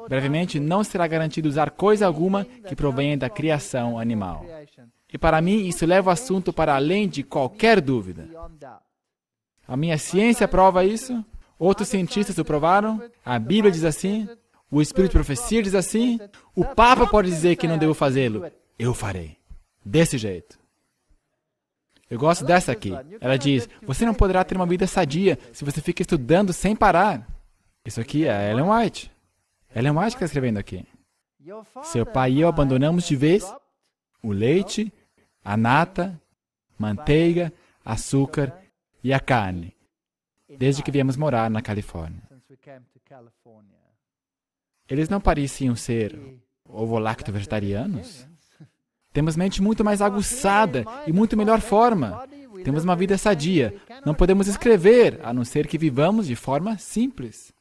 Speaker 2: Brevemente, não será garantido usar coisa alguma que provenha da criação animal. E para mim, isso leva o assunto para além de qualquer dúvida. A minha ciência prova isso, outros cientistas o provaram, a Bíblia diz assim, o Espírito de Profecia diz assim, o Papa pode dizer que não devo fazê-lo, eu farei. Desse jeito. Eu gosto dessa aqui. Ela diz: Você não poderá ter uma vida sadia se você fica estudando sem parar. Isso aqui é Ellen White. Ellen White está escrevendo aqui. Seu pai e eu abandonamos de vez o leite, a nata, manteiga, açúcar e a carne, desde que viemos morar na Califórnia. Eles não pareciam ser ovo-lacto-vegetarianos? Temos mente muito mais aguçada e muito melhor forma. Temos uma vida sadia. Não podemos escrever, a não ser que vivamos de forma simples.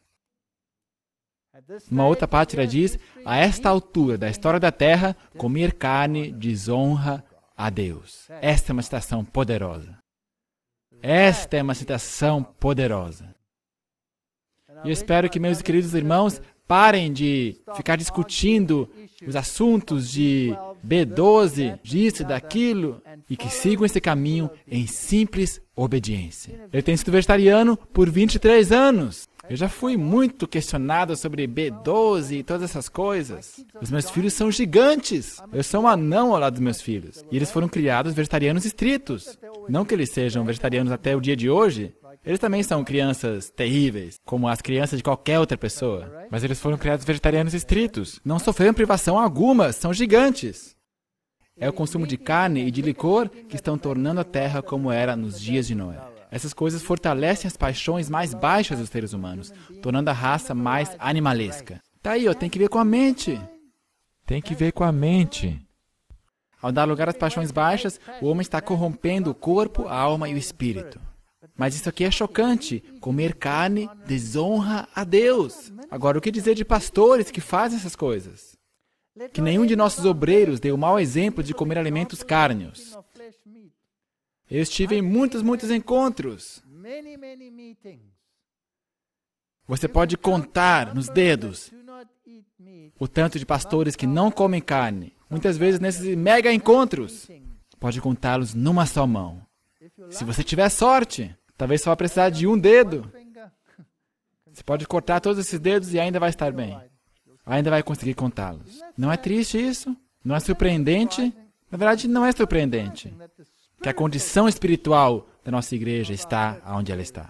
Speaker 2: Uma outra pátria diz: a esta altura da história da terra, comer carne desonra a Deus. Esta é uma citação poderosa. Esta é uma citação poderosa. E eu espero que meus queridos irmãos parem de ficar discutindo os assuntos de B12, disso e daquilo, e que sigam esse caminho em simples obediência. Ele tem sido vegetariano por 23 anos. Eu já fui muito questionado sobre B12 e todas essas coisas. Os meus filhos são gigantes. Eu sou um anão ao lado dos meus filhos. E eles foram criados vegetarianos estritos. Não que eles sejam vegetarianos até o dia de hoje, eles também são crianças terríveis, como as crianças de qualquer outra pessoa. Mas eles foram criados vegetarianos estritos. Não sofreram privação alguma, são gigantes. É o consumo de carne e de licor que estão tornando a terra como era nos dias de Noé. Essas coisas fortalecem as paixões mais baixas dos seres humanos, tornando a raça mais animalesca. Tá aí, ó, tem que ver com a mente. Tem que ver com a mente. Ao dar lugar às paixões baixas, o homem está corrompendo o corpo, a alma e o espírito. Mas isso aqui é chocante. Comer carne desonra a Deus. Agora, o que dizer de pastores que fazem essas coisas? Que nenhum de nossos obreiros dê o mau exemplo de comer alimentos cárneos. Eu estive em muitos, muitos encontros. Você pode contar nos dedos o tanto de pastores que não comem carne, muitas vezes nesses mega encontros. Pode contá-los numa só mão. Se você tiver sorte, Talvez só vai precisar de um dedo. Você pode cortar todos esses dedos e ainda vai estar bem. Ainda vai conseguir contá-los. Não é triste isso? Não é surpreendente? Na verdade, não é surpreendente que a condição espiritual da nossa igreja está onde ela está.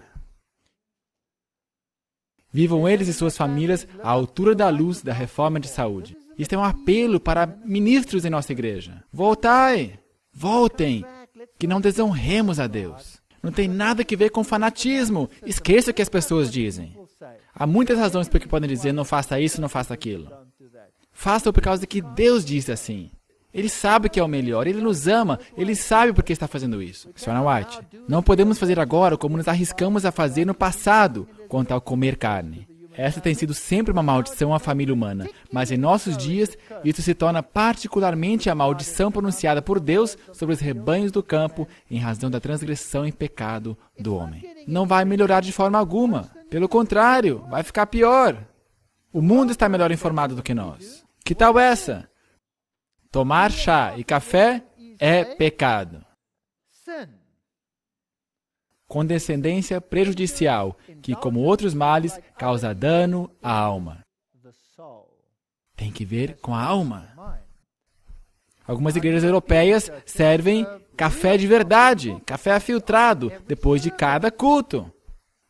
Speaker 2: Vivam eles e suas famílias à altura da luz da reforma de saúde. Isso é um apelo para ministros em nossa igreja. Voltai! Voltem! Que não desonremos a Deus. Não tem nada que ver com fanatismo. Esqueça o que as pessoas dizem. Há muitas razões por que podem dizer não faça isso, não faça aquilo. Faça por causa que Deus disse assim. Ele sabe que é o melhor, ele nos ama, ele sabe por que está fazendo isso. Sra. White, não podemos fazer agora como nos arriscamos a fazer no passado quanto ao comer carne. Essa tem sido sempre uma maldição à família humana, mas em nossos dias isso se torna particularmente a maldição pronunciada por Deus sobre os rebanhos do campo em razão da transgressão e pecado do homem. Não vai melhorar de forma alguma, pelo contrário, vai ficar pior. O mundo está melhor informado do que nós. Que tal essa? Tomar chá e café é pecado condescendência prejudicial, que, como outros males, causa dano à alma. Tem que ver com a alma. Algumas igrejas europeias servem café de verdade, café filtrado, depois de cada culto.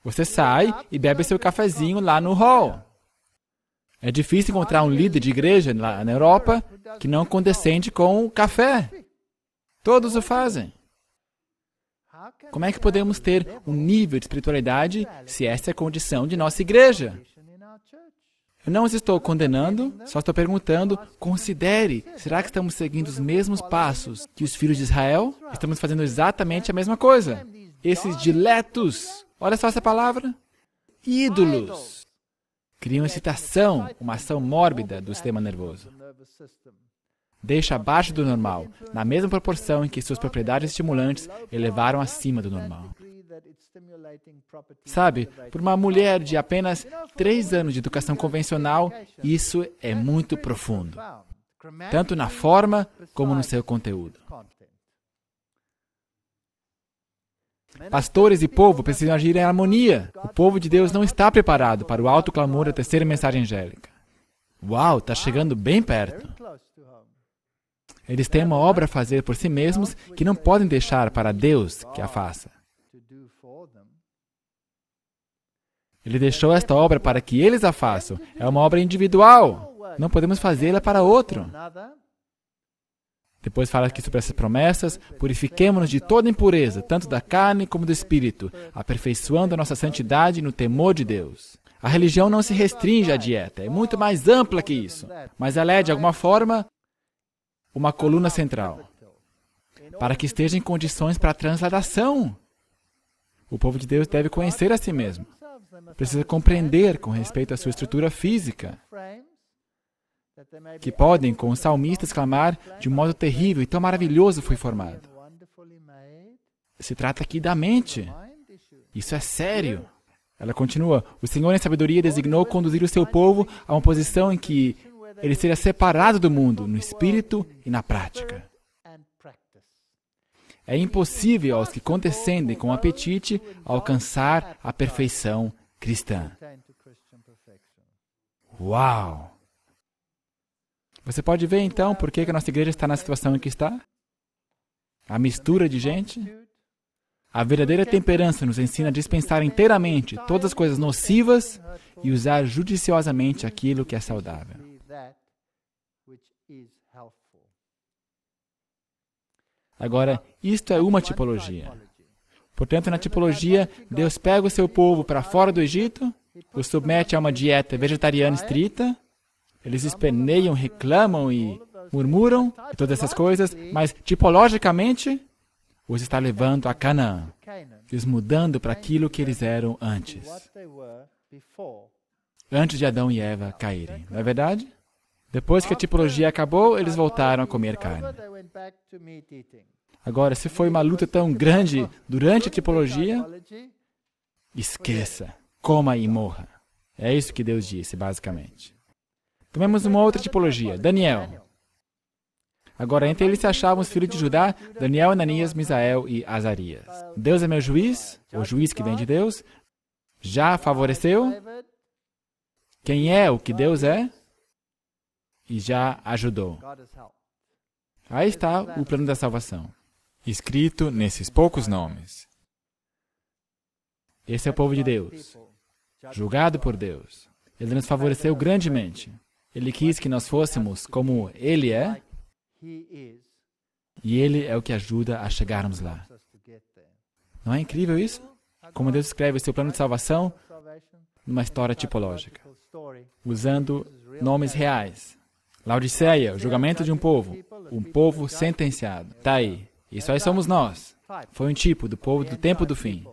Speaker 2: Você sai e bebe seu cafezinho lá no hall. É difícil encontrar um líder de igreja lá na Europa que não condescende com o café. Todos o fazem. Como é que podemos ter um nível de espiritualidade se essa é a condição de nossa igreja? Eu não os estou condenando, só estou perguntando, considere, será que estamos seguindo os mesmos passos que os filhos de Israel? Estamos fazendo exatamente a mesma coisa. Esses diletos, olha só essa palavra, ídolos, criam excitação, uma ação mórbida do sistema nervoso deixa abaixo do normal, na mesma proporção em que suas propriedades estimulantes elevaram acima do normal. Sabe, para uma mulher de apenas três anos de educação convencional, isso é muito profundo, tanto na forma como no seu conteúdo. Pastores e povo precisam agir em harmonia. O povo de Deus não está preparado para o alto clamor da terceira mensagem angélica. Uau, está chegando bem perto. Eles têm uma obra a fazer por si mesmos que não podem deixar para Deus que a faça. Ele deixou esta obra para que eles a façam. É uma obra individual. Não podemos fazê-la para outro. Depois fala aqui sobre essas promessas. Purifiquemo-nos de toda impureza, tanto da carne como do espírito, aperfeiçoando a nossa santidade no temor de Deus. A religião não se restringe à dieta, é muito mais ampla que isso. Mas ela é, de alguma forma, uma coluna central, para que esteja em condições para a transladação. O povo de Deus deve conhecer a si mesmo. Precisa compreender com respeito à sua estrutura física, que podem, com o salmista, exclamar de um modo terrível e tão maravilhoso foi formado. Se trata aqui da mente. Isso é sério. Ela continua: O Senhor, em sabedoria, designou conduzir o seu povo a uma posição em que ele seria separado do mundo no espírito e na prática. É impossível aos que condescendem com apetite alcançar a perfeição cristã. Uau! Você pode ver então por que a nossa igreja está na situação em que está? A mistura de gente? A verdadeira temperança nos ensina a dispensar inteiramente todas as coisas nocivas e usar judiciosamente aquilo que é saudável. Agora, isto é uma tipologia. Portanto, na tipologia, Deus pega o seu povo para fora do Egito, os submete a uma dieta vegetariana estrita, eles esperneiam, reclamam e murmuram, e todas essas coisas, mas tipologicamente, os está levando a Canaã, os mudando para aquilo que eles eram antes. Antes de Adão e Eva caírem, não é verdade? Depois que a tipologia acabou, eles voltaram a comer carne. Agora, se foi uma luta tão grande durante a tipologia, esqueça, coma e morra. É isso que Deus disse, basicamente. Tomemos uma outra tipologia, Daniel. Agora, entre eles se achavam os filhos de Judá, Daniel, Ananias, Misael e Azarias. Deus é meu juiz, o juiz que vem de Deus, já favoreceu. Quem é o que Deus é? e já ajudou. Aí está o plano da salvação, escrito nesses poucos nomes. Esse é o povo de Deus, julgado por Deus. Ele nos favoreceu grandemente. Ele quis que nós fôssemos como Ele é, e Ele é o que ajuda a chegarmos lá. Não é incrível isso? Como Deus escreve o seu plano de salvação numa história tipológica, usando nomes reais, Laodiceia, o julgamento de um povo, um povo sentenciado. Está aí. Isso aí somos nós. Foi um tipo do povo do tempo do fim.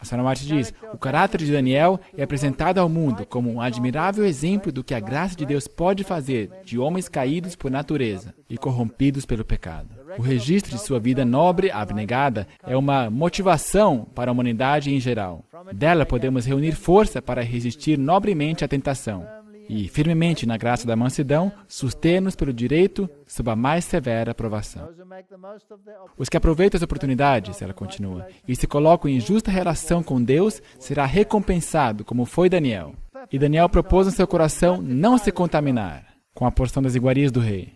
Speaker 2: A senhora Marte diz, o caráter de Daniel é apresentado ao mundo como um admirável exemplo do que a graça de Deus pode fazer de homens caídos por natureza e corrompidos pelo pecado. O registro de sua vida nobre, abnegada, é uma motivação para a humanidade em geral. Dela podemos reunir força para resistir nobremente à tentação e, firmemente na graça da mansidão, sustê-nos pelo direito sob a mais severa aprovação Os que aproveitam as oportunidades, ela continua, e se colocam em justa relação com Deus, será recompensado, como foi Daniel. E Daniel propôs no seu coração não se contaminar com a porção das iguarias do rei.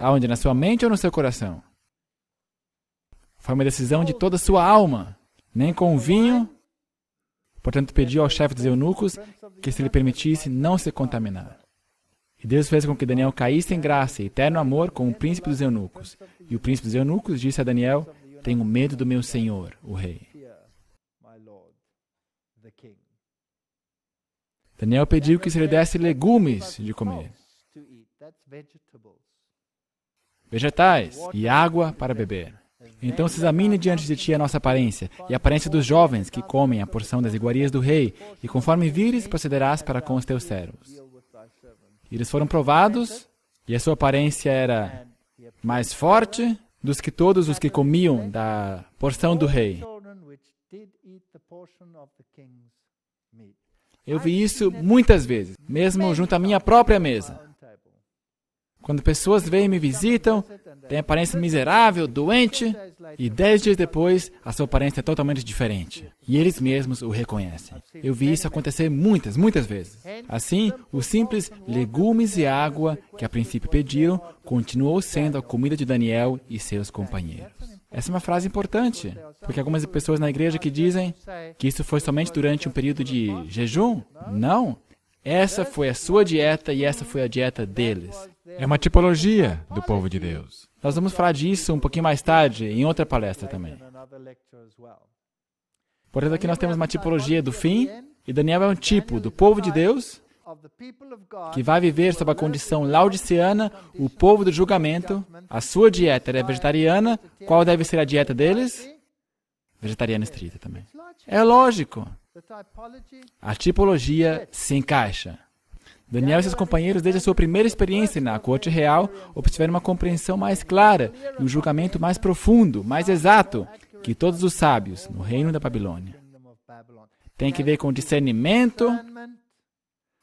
Speaker 2: Aonde? Na sua mente ou no seu coração? Foi uma decisão de toda a sua alma, nem com vinho. Portanto, pediu ao chefe dos eunucos que se lhe permitisse não se contaminar. E Deus fez com que Daniel caísse em graça e eterno amor com o príncipe dos eunucos. E o príncipe dos eunucos disse a Daniel: Tenho medo do meu senhor, o rei. Daniel pediu que se lhe desse legumes de comer, vegetais e água para beber. Então se examine diante de ti a nossa aparência, e a aparência dos jovens que comem a porção das iguarias do rei, e conforme vires, procederás para com os teus servos. eles foram provados, e a sua aparência era mais forte dos que todos os que comiam da porção do rei. Eu vi isso muitas vezes, mesmo junto à minha própria mesa. Quando pessoas vêm e me visitam, têm aparência miserável, doente, e dez dias depois a sua aparência é totalmente diferente. E eles mesmos o reconhecem. Eu vi isso acontecer muitas, muitas vezes. Assim, os simples legumes e água que a princípio pediram continuou sendo a comida de Daniel e seus companheiros. Essa é uma frase importante, porque algumas pessoas na igreja que dizem que isso foi somente durante um período de jejum. Não, essa foi a sua dieta e essa foi a dieta deles. É uma tipologia do povo de Deus. Nós vamos falar disso um pouquinho mais tarde, em outra palestra também. Portanto, aqui nós temos uma tipologia do fim, e Daniel é um tipo do povo de Deus que vai viver sob a condição laudiciana, o povo do julgamento. A sua dieta é vegetariana. Qual deve ser a dieta deles? Vegetariana estrita também. É lógico. A tipologia se encaixa. Daniel e seus companheiros, desde a sua primeira experiência na corte real, obtiveram uma compreensão mais clara e um julgamento mais profundo, mais exato que todos os sábios no reino da Babilônia. Tem que ver com discernimento.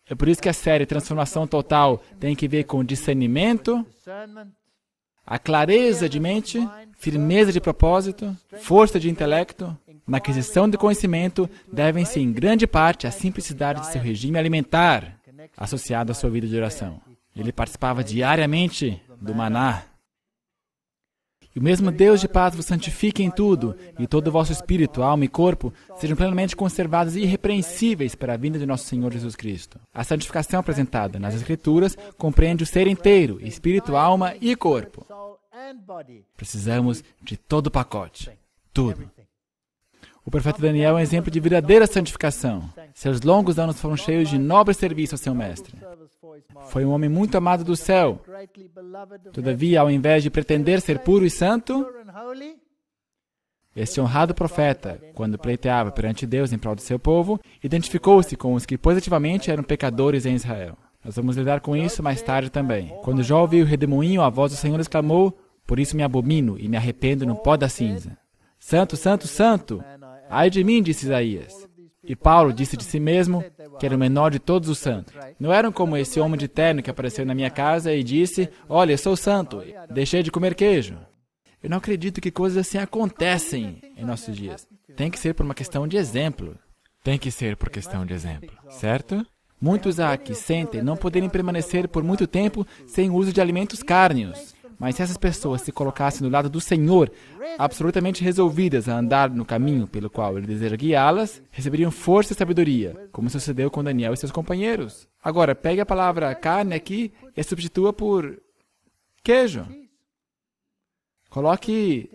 Speaker 2: É por isso que a série Transformação Total tem que ver com discernimento, a clareza de mente, firmeza de propósito, força de intelecto, na aquisição de conhecimento devem-se em grande parte à simplicidade de seu regime alimentar, associado à sua vida de oração. Ele participava diariamente do maná. E o mesmo Deus de paz vos santifique em tudo, e todo o vosso espírito, alma e corpo sejam plenamente conservados e irrepreensíveis para a vinda de nosso Senhor Jesus Cristo. A santificação apresentada nas Escrituras compreende o ser inteiro, espírito, alma e corpo. Precisamos de todo o pacote, tudo. O profeta Daniel é um exemplo de verdadeira santificação. Seus longos anos foram cheios de nobre serviço ao seu mestre. Foi um homem muito amado do céu. Todavia, ao invés de pretender ser puro e santo, este honrado profeta, quando pleiteava perante Deus em prol do seu povo, identificou-se com os que positivamente eram pecadores em Israel. Nós vamos lidar com isso mais tarde também. Quando Jó ouviu o redemoinho, a voz do Senhor exclamou: Por isso me abomino e me arrependo no pó da cinza. Santo, santo, santo Ai de mim, disse Isaías. E Paulo disse de si mesmo que era o menor de todos os santos. Não eram como esse homem de terno que apareceu na minha casa e disse: Olha, sou santo, deixei de comer queijo. Eu não acredito que coisas assim acontecem em nossos dias. Tem que ser por uma questão de exemplo. Tem que ser por questão de exemplo, certo? Muitos aqui sentem não poderem permanecer por muito tempo sem o uso de alimentos cárneos. Mas se essas pessoas se colocassem do lado do Senhor, absolutamente resolvidas a andar no caminho pelo qual ele deseja guiá-las, receberiam força e sabedoria, como sucedeu com Daniel e seus companheiros. Agora, pegue a palavra carne aqui e substitua por queijo. Coloque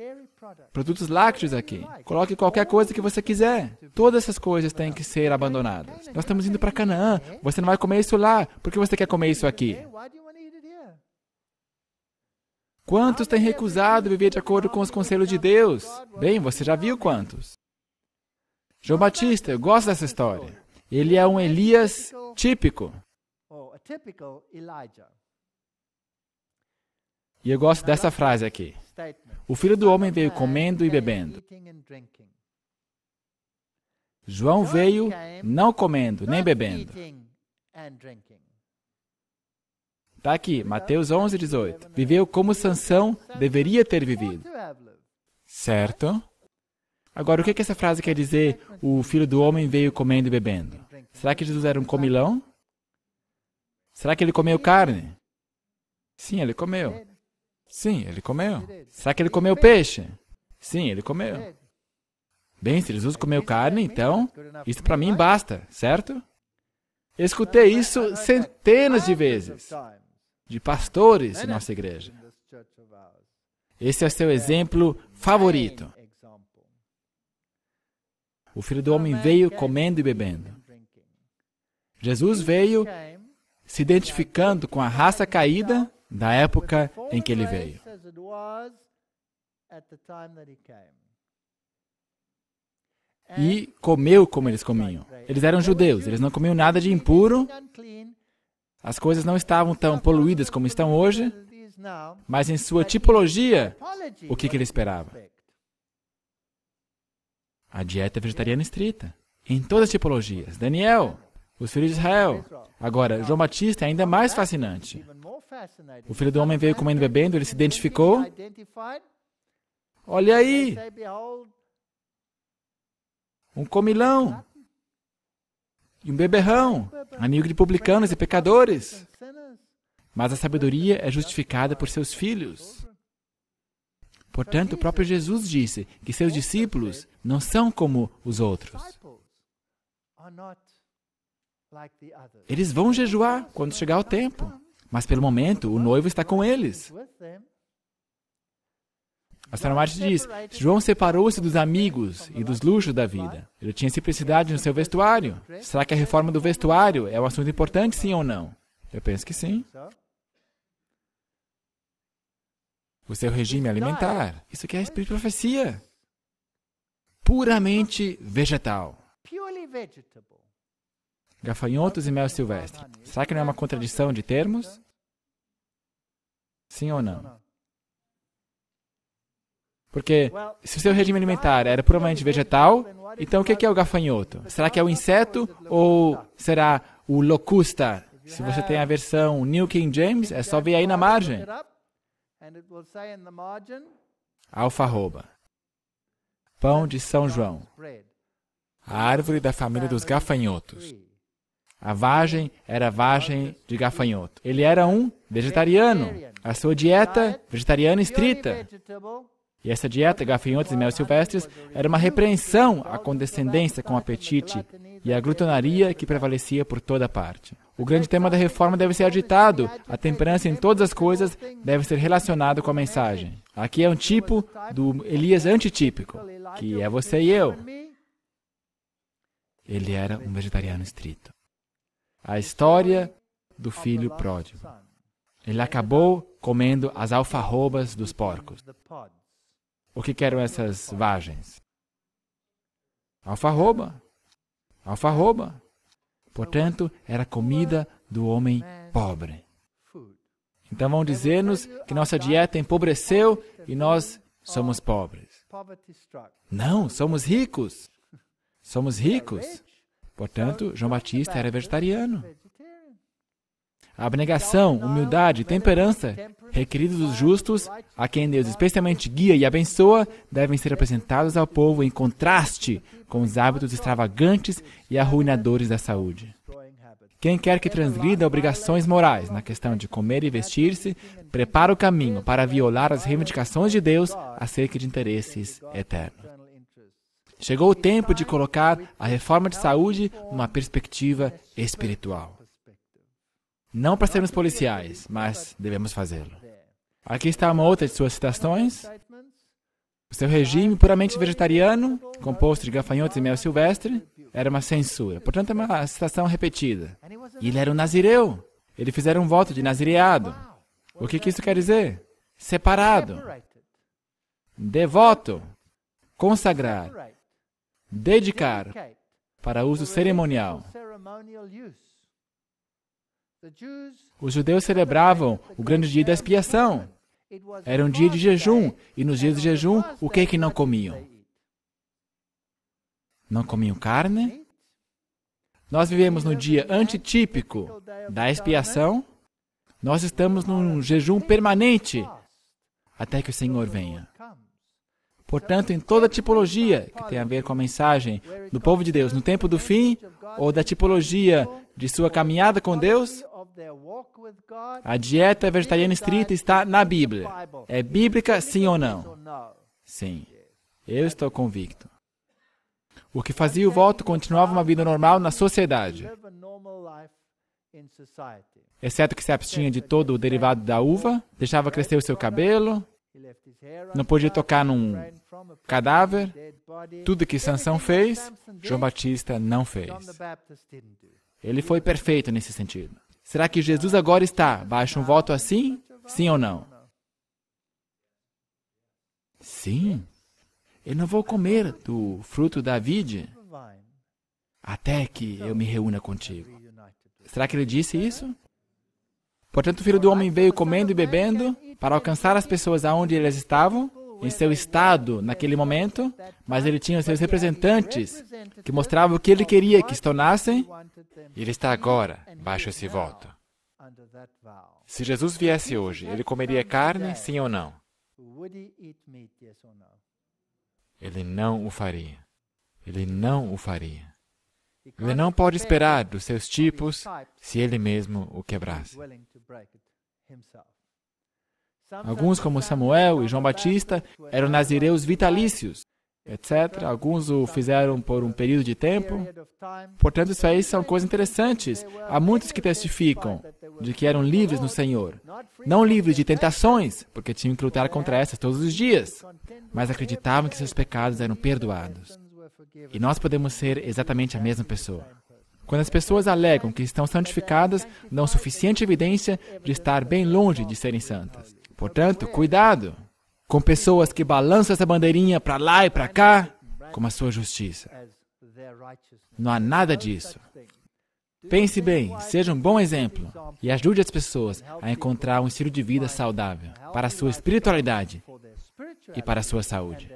Speaker 2: produtos lácteos aqui. Coloque qualquer coisa que você quiser. Todas essas coisas têm que ser abandonadas. Nós estamos indo para Canaã. Você não vai comer isso lá. Por que você quer comer isso aqui? Quantos têm recusado viver de acordo com os conselhos de Deus? Bem, você já viu quantos. João Batista, eu gosto dessa história. Ele é um Elias típico. Oh, e eu gosto dessa frase aqui. O filho do homem veio comendo e bebendo. João veio não comendo nem bebendo. Está aqui, Mateus 11, 18. Viveu como Sansão deveria ter vivido. Certo? Agora, o que, que essa frase quer dizer? O filho do homem veio comendo e bebendo. Será que Jesus era um comilão? Será que ele comeu carne? Sim, ele comeu. Sim, ele comeu. Será que ele comeu peixe? Sim, ele comeu. Bem, se Jesus comeu carne, então, isso para mim basta, certo? escutei isso centenas de vezes de pastores é, em né? nossa igreja. Esse é o seu exemplo favorito. O filho do homem veio comendo e bebendo. Né? Jesus veio se identificando com a raça caída da época em que ele veio. E comeu como eles comiam. Eles eram judeus, eles não comiam nada de impuro as coisas não estavam tão poluídas como estão hoje, mas em sua tipologia, o que, que ele esperava? A dieta é vegetariana estrita, em todas as tipologias. Daniel, os filhos de Israel. Agora, João Batista é ainda mais fascinante. O filho do homem veio comendo e bebendo, ele se identificou. Olha aí! Um comilão! e um beberrão, amigo de publicanos e pecadores. Mas a sabedoria é justificada por seus filhos. Portanto, o próprio Jesus disse que seus discípulos não são como os outros. Eles vão jejuar quando chegar o tempo, mas pelo momento o noivo está com eles. A senhora Marte diz: João separou-se dos amigos e dos luxos da vida. Ele tinha simplicidade no seu vestuário. Será que a reforma do vestuário é um assunto importante, sim ou não? Eu penso que sim. É o seu regime alimentar. Isso que é espírito profecia. Puramente vegetal. Gafanhotos e mel silvestre. Será que não é uma contradição de termos? Sim ou não? Porque se o seu regime alimentar era puramente vegetal, então o é que é o gafanhoto? Será que é o inseto ou será o locusta? Se você tem a versão New King James, é só ver aí na margem. Alfarroba. Pão de São João. A árvore da família dos gafanhotos. A vagem era vagem de gafanhoto. Ele era um vegetariano. A sua dieta, vegetariana estrita. E essa dieta, gafanhotos e mel silvestres, era uma repreensão à condescendência com o apetite e à glutonaria que prevalecia por toda parte. O grande tema da reforma deve ser agitado, a temperança em todas as coisas deve ser relacionada com a mensagem. Aqui é um tipo do Elias antitípico, que é você e eu. Ele era um vegetariano estrito. A história do filho pródigo. Ele acabou comendo as alfarrobas dos porcos. O que eram essas vagens? Alfarroba. Alfarroba. Portanto, era comida do homem pobre. Então vão dizer-nos que nossa dieta empobreceu e nós somos pobres. Não, somos ricos. Somos ricos. Portanto, João Batista era vegetariano abnegação, humildade, temperança, requeridos dos justos, a quem Deus especialmente guia e abençoa, devem ser apresentados ao povo em contraste com os hábitos extravagantes e arruinadores da saúde. Quem quer que transgrida obrigações morais na questão de comer e vestir-se, prepara o caminho para violar as reivindicações de Deus acerca de interesses eternos. Chegou o tempo de colocar a reforma de saúde numa perspectiva espiritual. Não para sermos policiais, mas devemos fazê-lo. Aqui está uma outra de suas citações. O seu regime puramente vegetariano, composto de gafanhotos e mel silvestre, era uma censura. Portanto, é uma citação repetida. E ele era um nazireu. Ele fizeram um voto de nazireado. O que, que isso quer dizer? Separado. Devoto. Consagrar. Dedicar. Para uso cerimonial. Os judeus celebravam o grande dia da expiação. Era um dia de jejum, e nos dias de jejum, o que é que não comiam? Não comiam carne? Nós vivemos no dia antitípico da expiação. Nós estamos num jejum permanente até que o Senhor venha. Portanto, em toda tipologia que tem a ver com a mensagem do povo de Deus no tempo do fim, ou da tipologia de sua caminhada com Deus, a dieta vegetariana estrita está na Bíblia. É bíblica, sim ou não? Sim. Eu estou convicto. O que fazia o voto continuava uma vida normal na sociedade, exceto que se abstinha de todo o derivado da uva, deixava crescer o seu cabelo, não podia tocar num cadáver, tudo que Sansão fez, João Batista não fez. Ele foi perfeito nesse sentido. Será que Jesus agora está baixo um voto assim? Sim ou não? Sim. Eu não vou comer do fruto da vide até que eu me reúna contigo. Será que ele disse isso? Portanto, o filho do homem veio comendo e bebendo para alcançar as pessoas aonde elas estavam em seu estado naquele momento, mas ele tinha seus representantes que mostravam o que ele queria que se tornassem, e ele está agora baixo esse voto. Se Jesus viesse hoje, ele comeria carne, sim ou não? Ele não o faria. Ele não o faria. Ele não pode esperar dos seus tipos se ele mesmo o quebrasse. Alguns, como Samuel e João Batista, eram nazireus vitalícios, etc. Alguns o fizeram por um período de tempo. Portanto, isso aí são coisas interessantes. Há muitos que testificam de que eram livres no Senhor. Não livres de tentações, porque tinham que lutar contra essas todos os dias, mas acreditavam que seus pecados eram perdoados. E nós podemos ser exatamente a mesma pessoa. Quando as pessoas alegam que estão santificadas, dão suficiente evidência de estar bem longe de serem santas. Portanto, cuidado com pessoas que balançam essa bandeirinha para lá e para cá, como a sua justiça. Não há nada disso. Pense bem, seja um bom exemplo e ajude as pessoas a encontrar um estilo de vida saudável para a sua espiritualidade e para a sua saúde.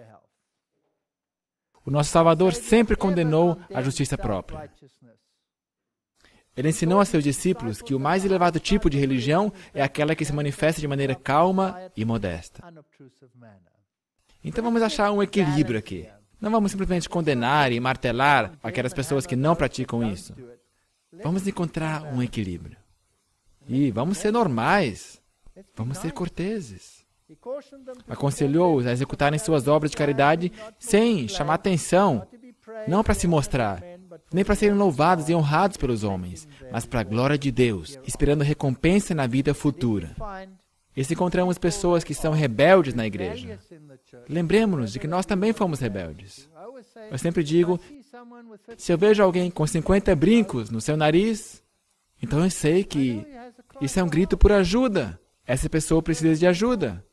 Speaker 2: O nosso Salvador sempre condenou a justiça própria. Ele ensinou a seus discípulos que o mais elevado tipo de religião é aquela que se manifesta de maneira calma e modesta. Então vamos achar um equilíbrio aqui. Não vamos simplesmente condenar e martelar aquelas pessoas que não praticam isso. Vamos encontrar um equilíbrio. E vamos ser normais. Vamos ser corteses. Aconselhou-os a executarem suas obras de caridade sem chamar atenção, não para se mostrar, nem para serem louvados e honrados pelos homens, mas para a glória de Deus, esperando recompensa na vida futura. E se encontramos pessoas que são rebeldes na igreja, lembremos-nos de que nós também fomos rebeldes. Eu sempre digo: se eu vejo alguém com 50 brincos no seu nariz, então eu sei que isso é um grito por ajuda. Essa pessoa precisa de ajuda.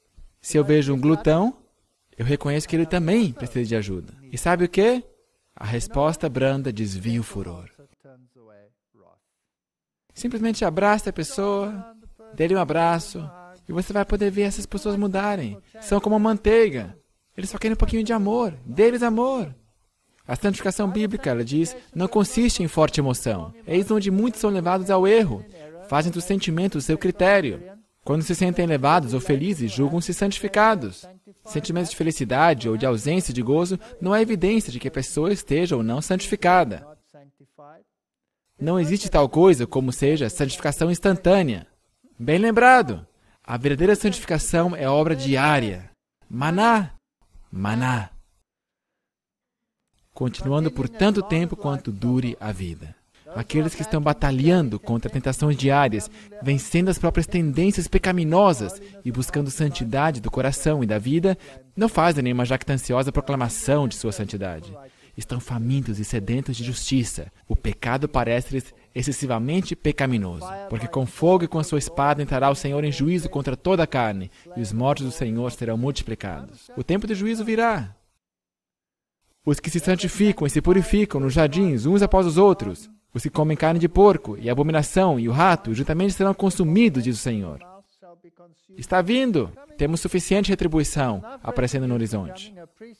Speaker 2: Se eu vejo um glutão, eu reconheço que ele também precisa de ajuda. E sabe o que? A resposta branda desvia o furor. Simplesmente abraça a pessoa, dê-lhe um abraço, e você vai poder ver essas pessoas mudarem. São como manteiga. Eles só querem um pouquinho de amor. Deles amor. A santificação bíblica, ela diz, não consiste em forte emoção. Eis onde muitos são levados ao erro. Fazem do sentimento o seu critério. Quando se sentem elevados ou felizes, julgam-se santificados. Sentimentos de felicidade ou de ausência de gozo não é evidência de que a pessoa esteja ou não santificada. Não existe tal coisa como seja santificação instantânea. Bem lembrado! A verdadeira santificação é obra diária. Maná! Maná! Continuando por tanto tempo quanto dure a vida aqueles que estão batalhando contra tentações diárias, vencendo as próprias tendências pecaminosas e buscando santidade do coração e da vida, não fazem nenhuma jactanciosa proclamação de sua santidade. Estão famintos e sedentos de justiça. O pecado parece-lhes excessivamente pecaminoso, porque com fogo e com a sua espada entrará o Senhor em juízo contra toda a carne, e os mortos do Senhor serão multiplicados. O tempo do juízo virá. Os que se santificam e se purificam nos jardins, uns após os outros, os que comem carne de porco, e a abominação, e o rato, juntamente serão consumidos, diz o Senhor. Está vindo! Temos suficiente retribuição aparecendo no horizonte.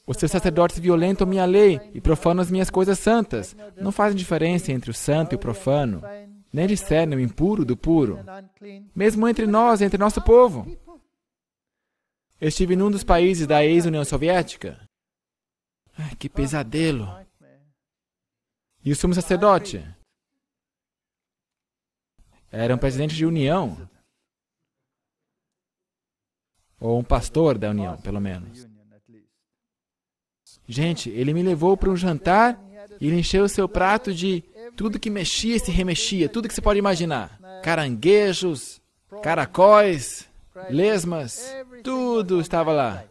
Speaker 2: Os seus é sacerdotes violentam minha lei e profanam as minhas coisas santas. Não fazem diferença entre o santo e o profano, nem discernem o impuro do puro, mesmo entre nós, entre nosso povo. Eu estive num dos países da ex-União Soviética. Ai, que pesadelo! E o sumo sacerdote, era um presidente de união. Ou um pastor da união, pelo menos. Gente, ele me levou para um jantar e ele encheu o seu prato de tudo que mexia e se remexia, tudo que você pode imaginar. Caranguejos, caracóis, lesmas, tudo estava lá.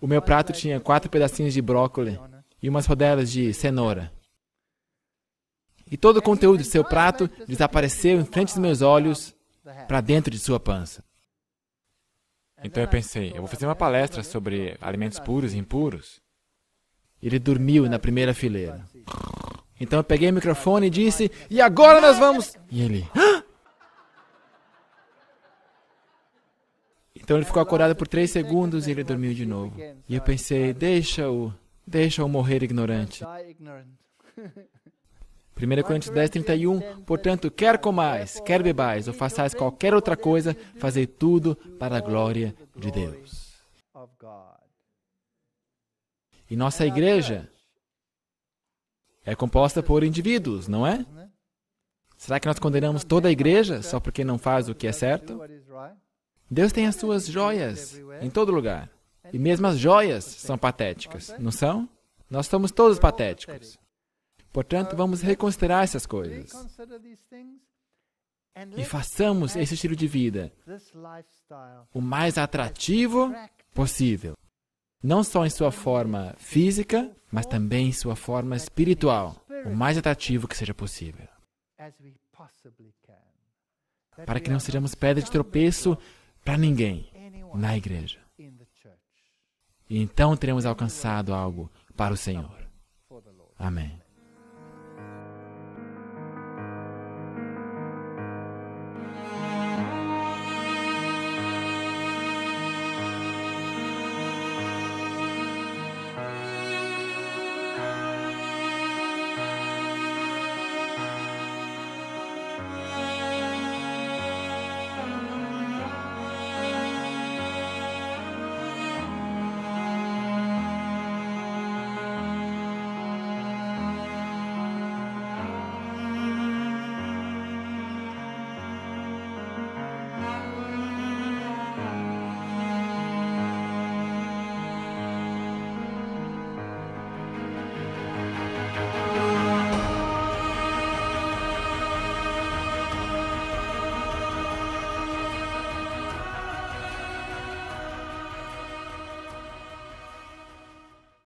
Speaker 2: O meu prato tinha quatro pedacinhos de brócolis e umas rodelas de cenoura. E todo o conteúdo de seu prato desapareceu em frente dos meus olhos para dentro de sua pança. Então eu pensei, eu vou fazer uma palestra sobre alimentos puros e impuros. Ele dormiu na primeira fileira. Então eu peguei o microfone e disse: E agora nós vamos. E ele. Então ele ficou acordado por três segundos e ele dormiu de novo. E eu pensei: Deixa-o, deixa-o morrer ignorante. 1 Coríntios 10, 31. Portanto, quer comais, quer bebais ou façais qualquer outra coisa, fazei tudo para a glória de Deus. E nossa igreja é composta por indivíduos, não é? Será que nós condenamos toda a igreja só porque não faz o que é certo? Deus tem as suas joias em todo lugar. E mesmo as joias são patéticas, não são? Nós somos todos patéticos. Portanto, vamos reconsiderar essas coisas.
Speaker 1: E façamos
Speaker 2: esse estilo de vida o mais atrativo possível. Não só em sua forma física, mas também em sua forma espiritual, o mais atrativo que seja possível.
Speaker 1: Para que não sejamos pedra de
Speaker 2: tropeço para ninguém na igreja. E então teremos alcançado algo para o Senhor. Amém.